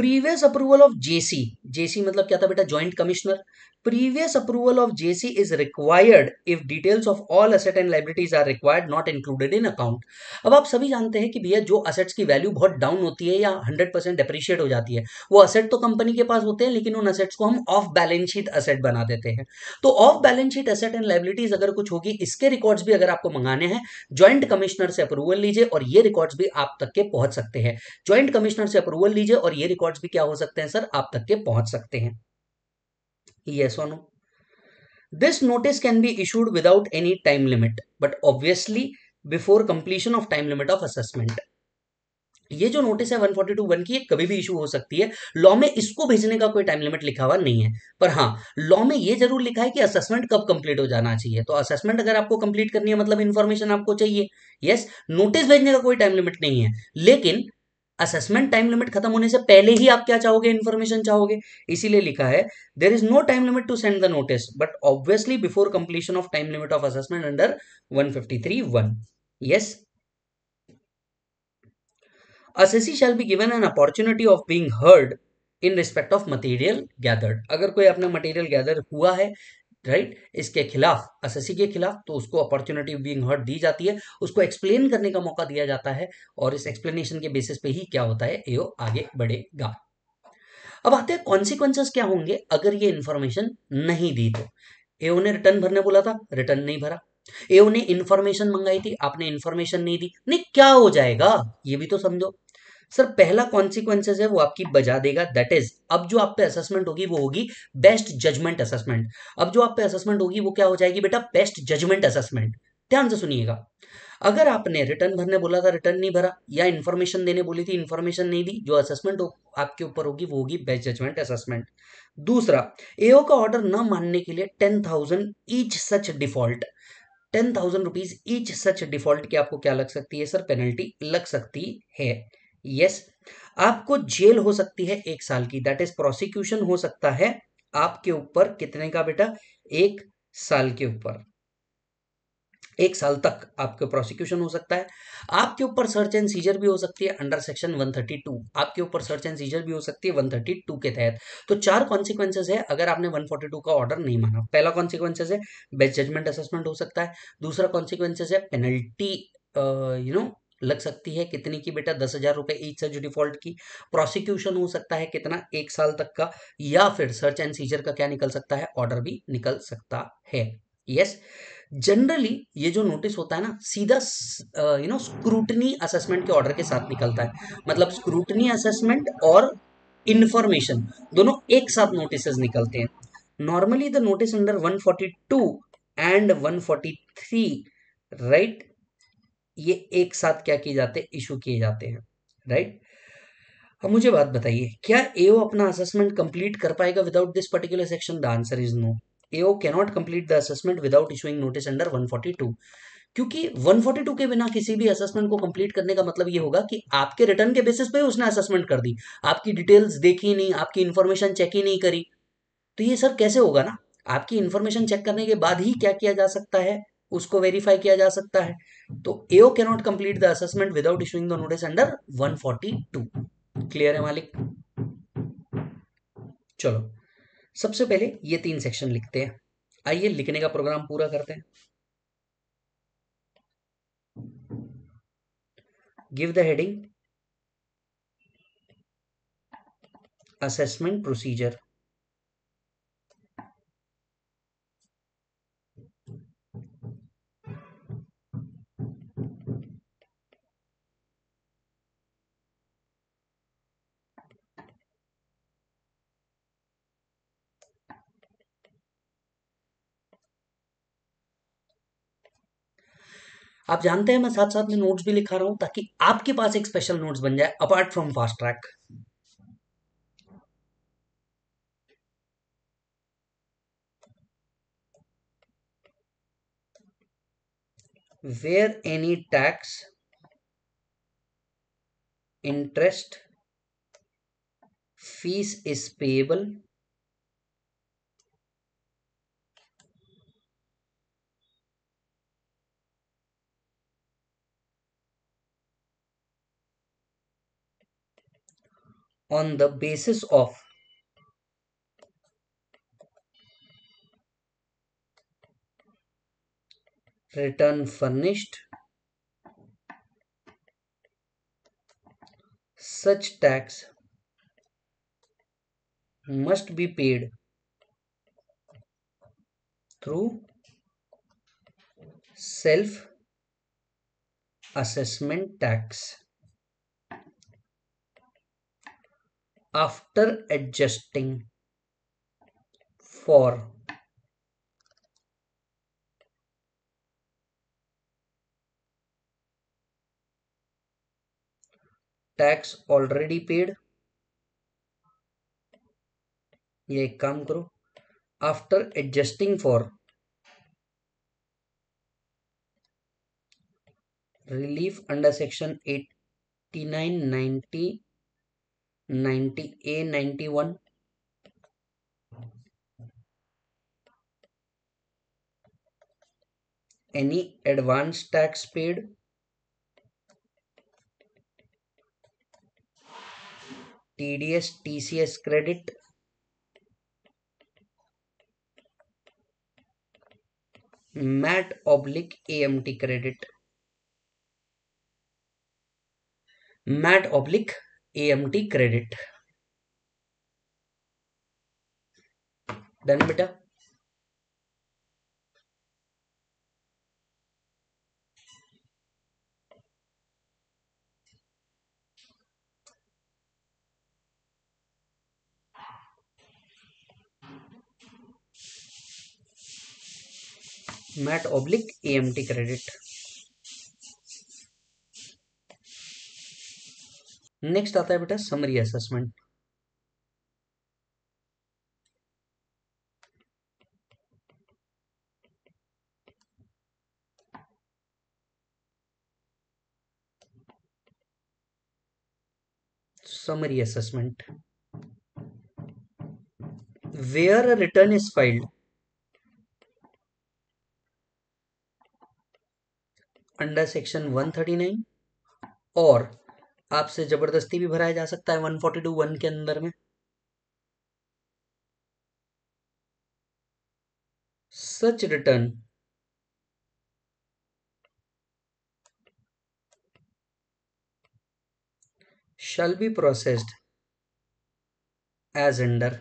previous approval of JC JC मतलब क्या था बेटा joint commissioner previous approval of JC is required if details of all asset and liabilities are required not included in account. अब आप सभी जानते हैं कि भैया जो असेट्स की वैल्यू बहुत डाउन होती है या 100 परसेंट डिप्रिशिएट हो जाती है वो असेट तो कंपनी के पास होते हैं लेकिन उन असेट्स को हम ऑफ बैलेंस शीट असेट बना देते हैं तो of balance sheet asset and liabilities अगर कुछ होगी इसके रिकॉर्ड्स भी अगर आपको मंगाने हैं ज्वाइंट कमिश्नर से अप्रूवल लीजिए और ये रिकॉर्ड्स भी आप तक के पहुंच सकते हैं ज्वाइंट कमिश्नर से अप्रूवल लीजिए और ये रिकॉर्ड्स भी क्या हो सकते हैं सर आप तक के पहुंच सकते हैं Yes or no? This notice can be issued without any time limit, but obviously before completion of time limit of assessment. ये जो नोटिस है 142 वन की ये कभी भी इशू हो सकती है लॉ में इसको भेजने का कोई टाइम लिमिट लिखा हुआ नहीं है पर हाँ लॉ में ये जरूर लिखा है कि असेसमेंट कब कंप्लीट हो जाना चाहिए तो असेसमेंट अगर आपको कंप्लीट करनी है मतलब इन्फॉर्मेशन आपको चाहिए यस नोटिस भेजने का कोई टाइम लिमिट नहीं है लेकिन असेसमेंट टाइम लिमिट खत्म होने से पहले ही आप क्या चाहोगे इन्फॉर्मेशन चाहोगे इसीलिए लिखा है there is no time limit to send the notice but obviously before completion of time limit of assessment under 153.1 yes assessee shall be given an opportunity of being heard in respect of material gathered अगर कोई अपना material gather हुआ है right इसके खिलाफ S के खिलाफ तो उसको अपॉर्चुनिटी बींग हर्ट दी जाती है उसको एक्सप्लेन करने का मौका दिया जाता है और इस एक्सप्लेनेशन के बेसिस पे ही क्या होता है एओ आगे बढ़ेगा अब आते हैं कॉन्सिक्वेंसेस क्या होंगे अगर ये इंफॉर्मेशन नहीं दी तो एओ ने रिटर्न भरने बोला था रिटर्न नहीं भरा एओ ने इंफॉर्मेशन मंगाई थी आपने इन्फॉर्मेशन नहीं दी नहीं क्या हो जाएगा ये भी तो समझो सर पहला कॉन्सिक्वेंसेज है वो आपकी बजा देगा दैट इज अब जो आप पे असेसमेंट होगी वो होगी बेस्ट जजमेंट असेसमेंट अब जो आप पे असेसमेंट होगी वो क्या हो जाएगी बेटा बेस्ट जजमेंट असेसमेंट ध्यान से सुनिएगा अगर आपने रिटर्न भरने बोला था रिटर्न नहीं भरा या इन्फॉर्मेशन देने बोली थी इन्फॉर्मेशन नहीं दी जो असेसमेंट आपके ऊपर होगी वो होगी बेस्ट जजमेंट असेसमेंट दूसरा एओ का ऑर्डर न मानने के लिए ten thousand each such default ten thousand rupees each such default की आपको क्या लग सकती है सर पेनल्टी लग सकती है यस आपको जेल हो सकती है एक साल की दैट इज प्रोसिक्यूशन हो सकता है आपके ऊपर कितने का बेटा एक साल के ऊपर एक साल तक आपके प्रोसिक्यूशन हो सकता है आपके ऊपर सर्च एंड सीजर भी हो सकती है अंडर सेक्शन 132 आपके ऊपर सर्च एंड सीजर भी हो सकती है 132 के तहत तो चार कॉन्सिक्वेंसेज है अगर आपने 142 का ऑर्डर नहीं माना पहला कॉन्सिक्वेंसेज है बेस्ट जजमेंट असेसमेंट हो सकता है दूसरा कॉन्सिक्वेंसेज है पेनल्टी यू नो लग सकती है कितनी की बेटा दस हजार रुपए ईच सर्च डिफॉल्ट की प्रोसिक्यूशन हो सकता है कितना एक साल तक का या फिर सर्च एंड सीजर का क्या निकल सकता है ऑर्डर भी निकल सकता है यस जनरली ये जो नोटिस होता है ना सीधा यू नो स्क्रूटनी असेसमेंट के ऑर्डर के साथ निकलता है मतलब स्क्रूटनी असेसमेंट और इंफॉर्मेशन दोनों एक साथ नोटिस निकलते हैं one forty two and 142 forty 143 right ये एक साथ क्या किए जाते हैं इशू किए जाते हैं राइट अब मुझे बात बताइए क्या एओ अपना असेसमेंट कंप्लीट कर पाएगा without this particular section the answer is no AO cannot complete the assessment without issuing notice under 142 क्योंकि 142 के बिना किसी भी असेसमेंट को कंप्लीट करने का मतलब ये होगा कि आपके रिटर्न के बेसिस पे उसने असेसमेंट कर दी आपकी डिटेल्स देखी नहीं आपकी इन्फॉर्मेशन चेक ही नहीं करी तो ये सर कैसे होगा ना आपकी इन्फॉर्मेशन चेक करने के बाद ही क्या किया जा सकता है उसको वेरीफाई किया जा सकता है तो AO not complete the assessment without issuing the notice under 142 clear है मालिक चलो सबसे पहले ये तीन सेक्शन लिखते हैं आइए लिखने का प्रोग्राम पूरा करते हैं द हेडिंग असेसमेंट प्रोसीजर 142 आप जानते हैं मैं साथ साथ में नोट्स भी लिखा रहा हूं ताकि आपके पास एक स्पेशल नोट्स बन जाए apart from fast track where any tax interest fees is payable on the basis of return furnished such tax must be paid through self assessment tax after adjusting for tax already paid ये एक काम करो after adjusting for relief under section eighty nine ninety ninety A ninety one any advance tax paid tds tcs credit mat oblique amt credit mat oblique AMT credit done बेटा MAT oblique A M T credit next आता है बेटा summary assessment summary assessment where return is filed under section 139 और आपसे ज़बरदस्ती भी भराया जा सकता है वन फोर्टी टू वन के अंदर में such return shall be processed as under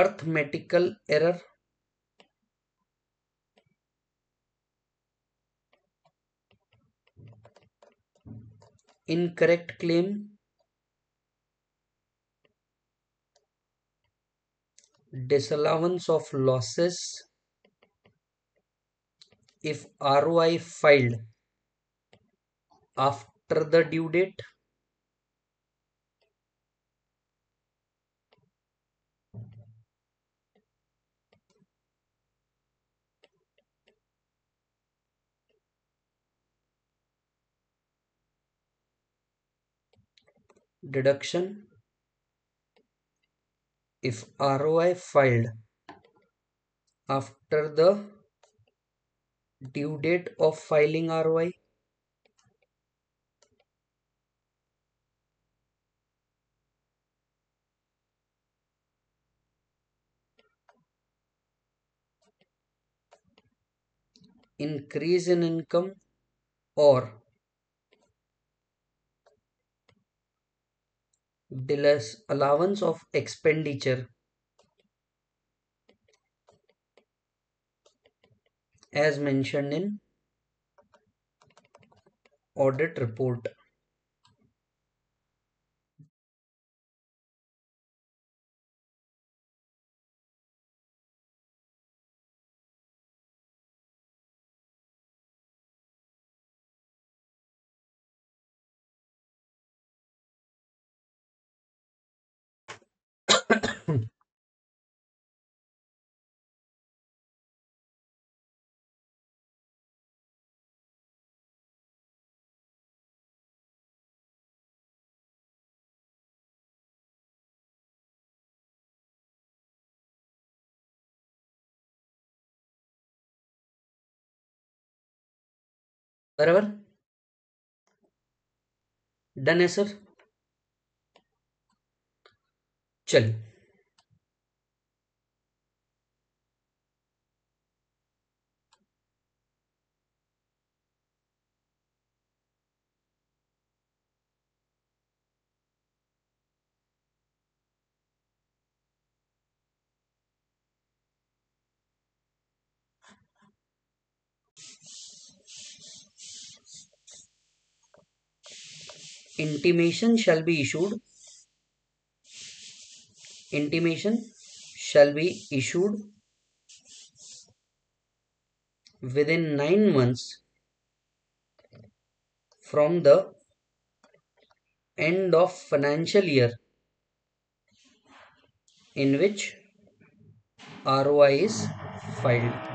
arithmetical error incorrect claim disallowance of losses if ROI filed after the due date deduction if ROI filed after the due date of filing ROI increase in income or allowance of expenditure as mentioned in audit report बराबर done है sir चलिए intimation shall be issued intimation shall be issued within 9 months from the end of financial year in which ROI is filed.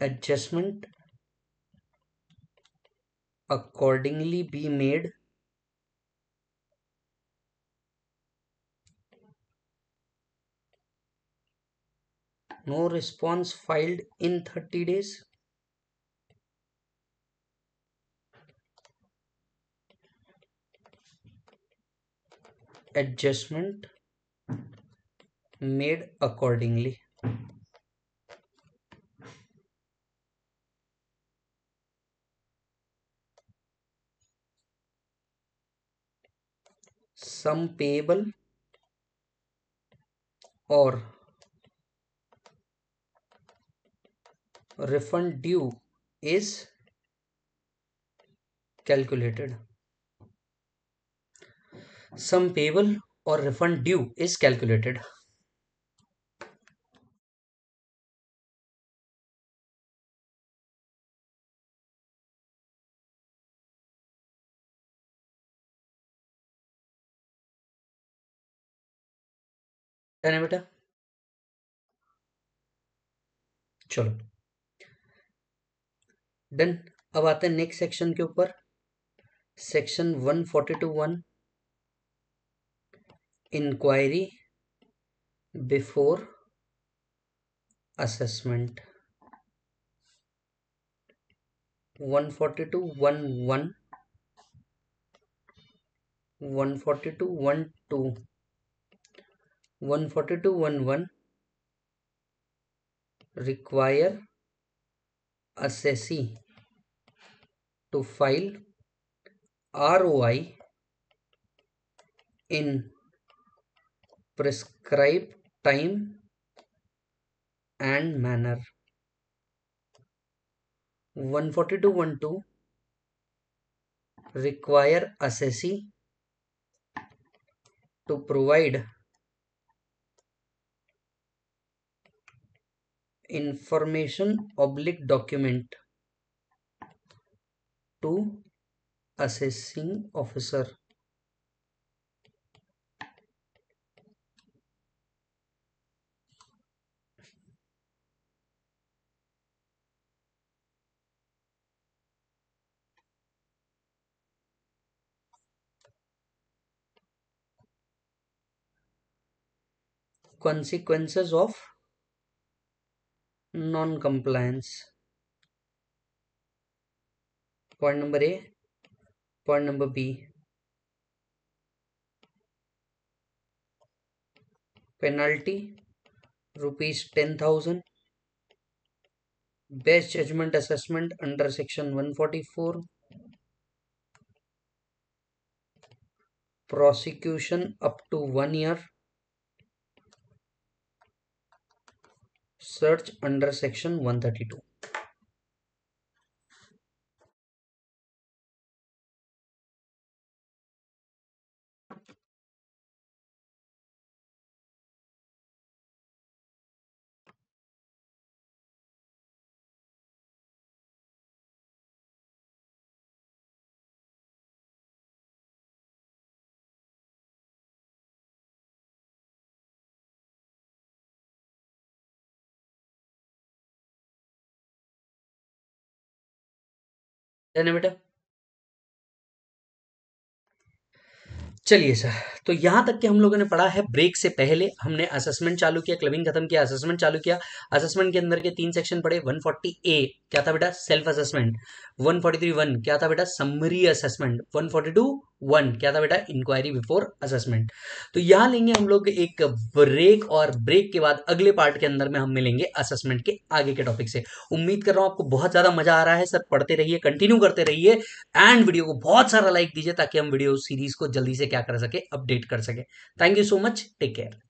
adjustment accordingly be made no response filed in 30 days adjustment made accordingly sum payable or refund due is calculated sum payable or refund due is calculated है ना बेटा चलो done अब आते हैं next section के ऊपर section one forty two one inquiry before assessment one forty two one one one forty two one two 142.11 require assessee to file ROI in prescribed time and manner. 142.12 require assessee to provide information oblique document to assessing officer consequences of non-compliance point number a point number b penalty rupees 10000 best judgment assessment under section 144 prosecution up to one year search under section 132 बेटा चलिए sir तो यहां तक कि हम लोगों ने पढ़ा है ब्रेक से पहले हमने असेसमेंट चालू किया क्लबिंग खत्म किया असेसमेंट चालू किया असेसमेंट के अंदर के तीन सेक्शन पढ़े 140 ए क्या था बेटा सेल्फ असेसमेंट 143 वन क्या था बेटा समरी असेसमेंट 142 वन क्या था बेटा इंक्वायरी बिफोर असेसमेंट तो यहां लेंगे हम लोग एक ब्रेक और ब्रेक के बाद अगले पार्ट के अंदर में हम मिलेंगे असेसमेंट के आगे के टॉपिक से उम्मीद कर रहा हूं आपको बहुत ज़्यादा मजा आ रहा है सर पढ़ते रहिए कंटिन्यू करते रहिए एंड वीडियो को बहुत सारा लाइक दीजिए ताकि हम वीडियो सीरीज को जल्दी से क्या कर सके अपडेट कंप्लीट कर सके thank you so much take care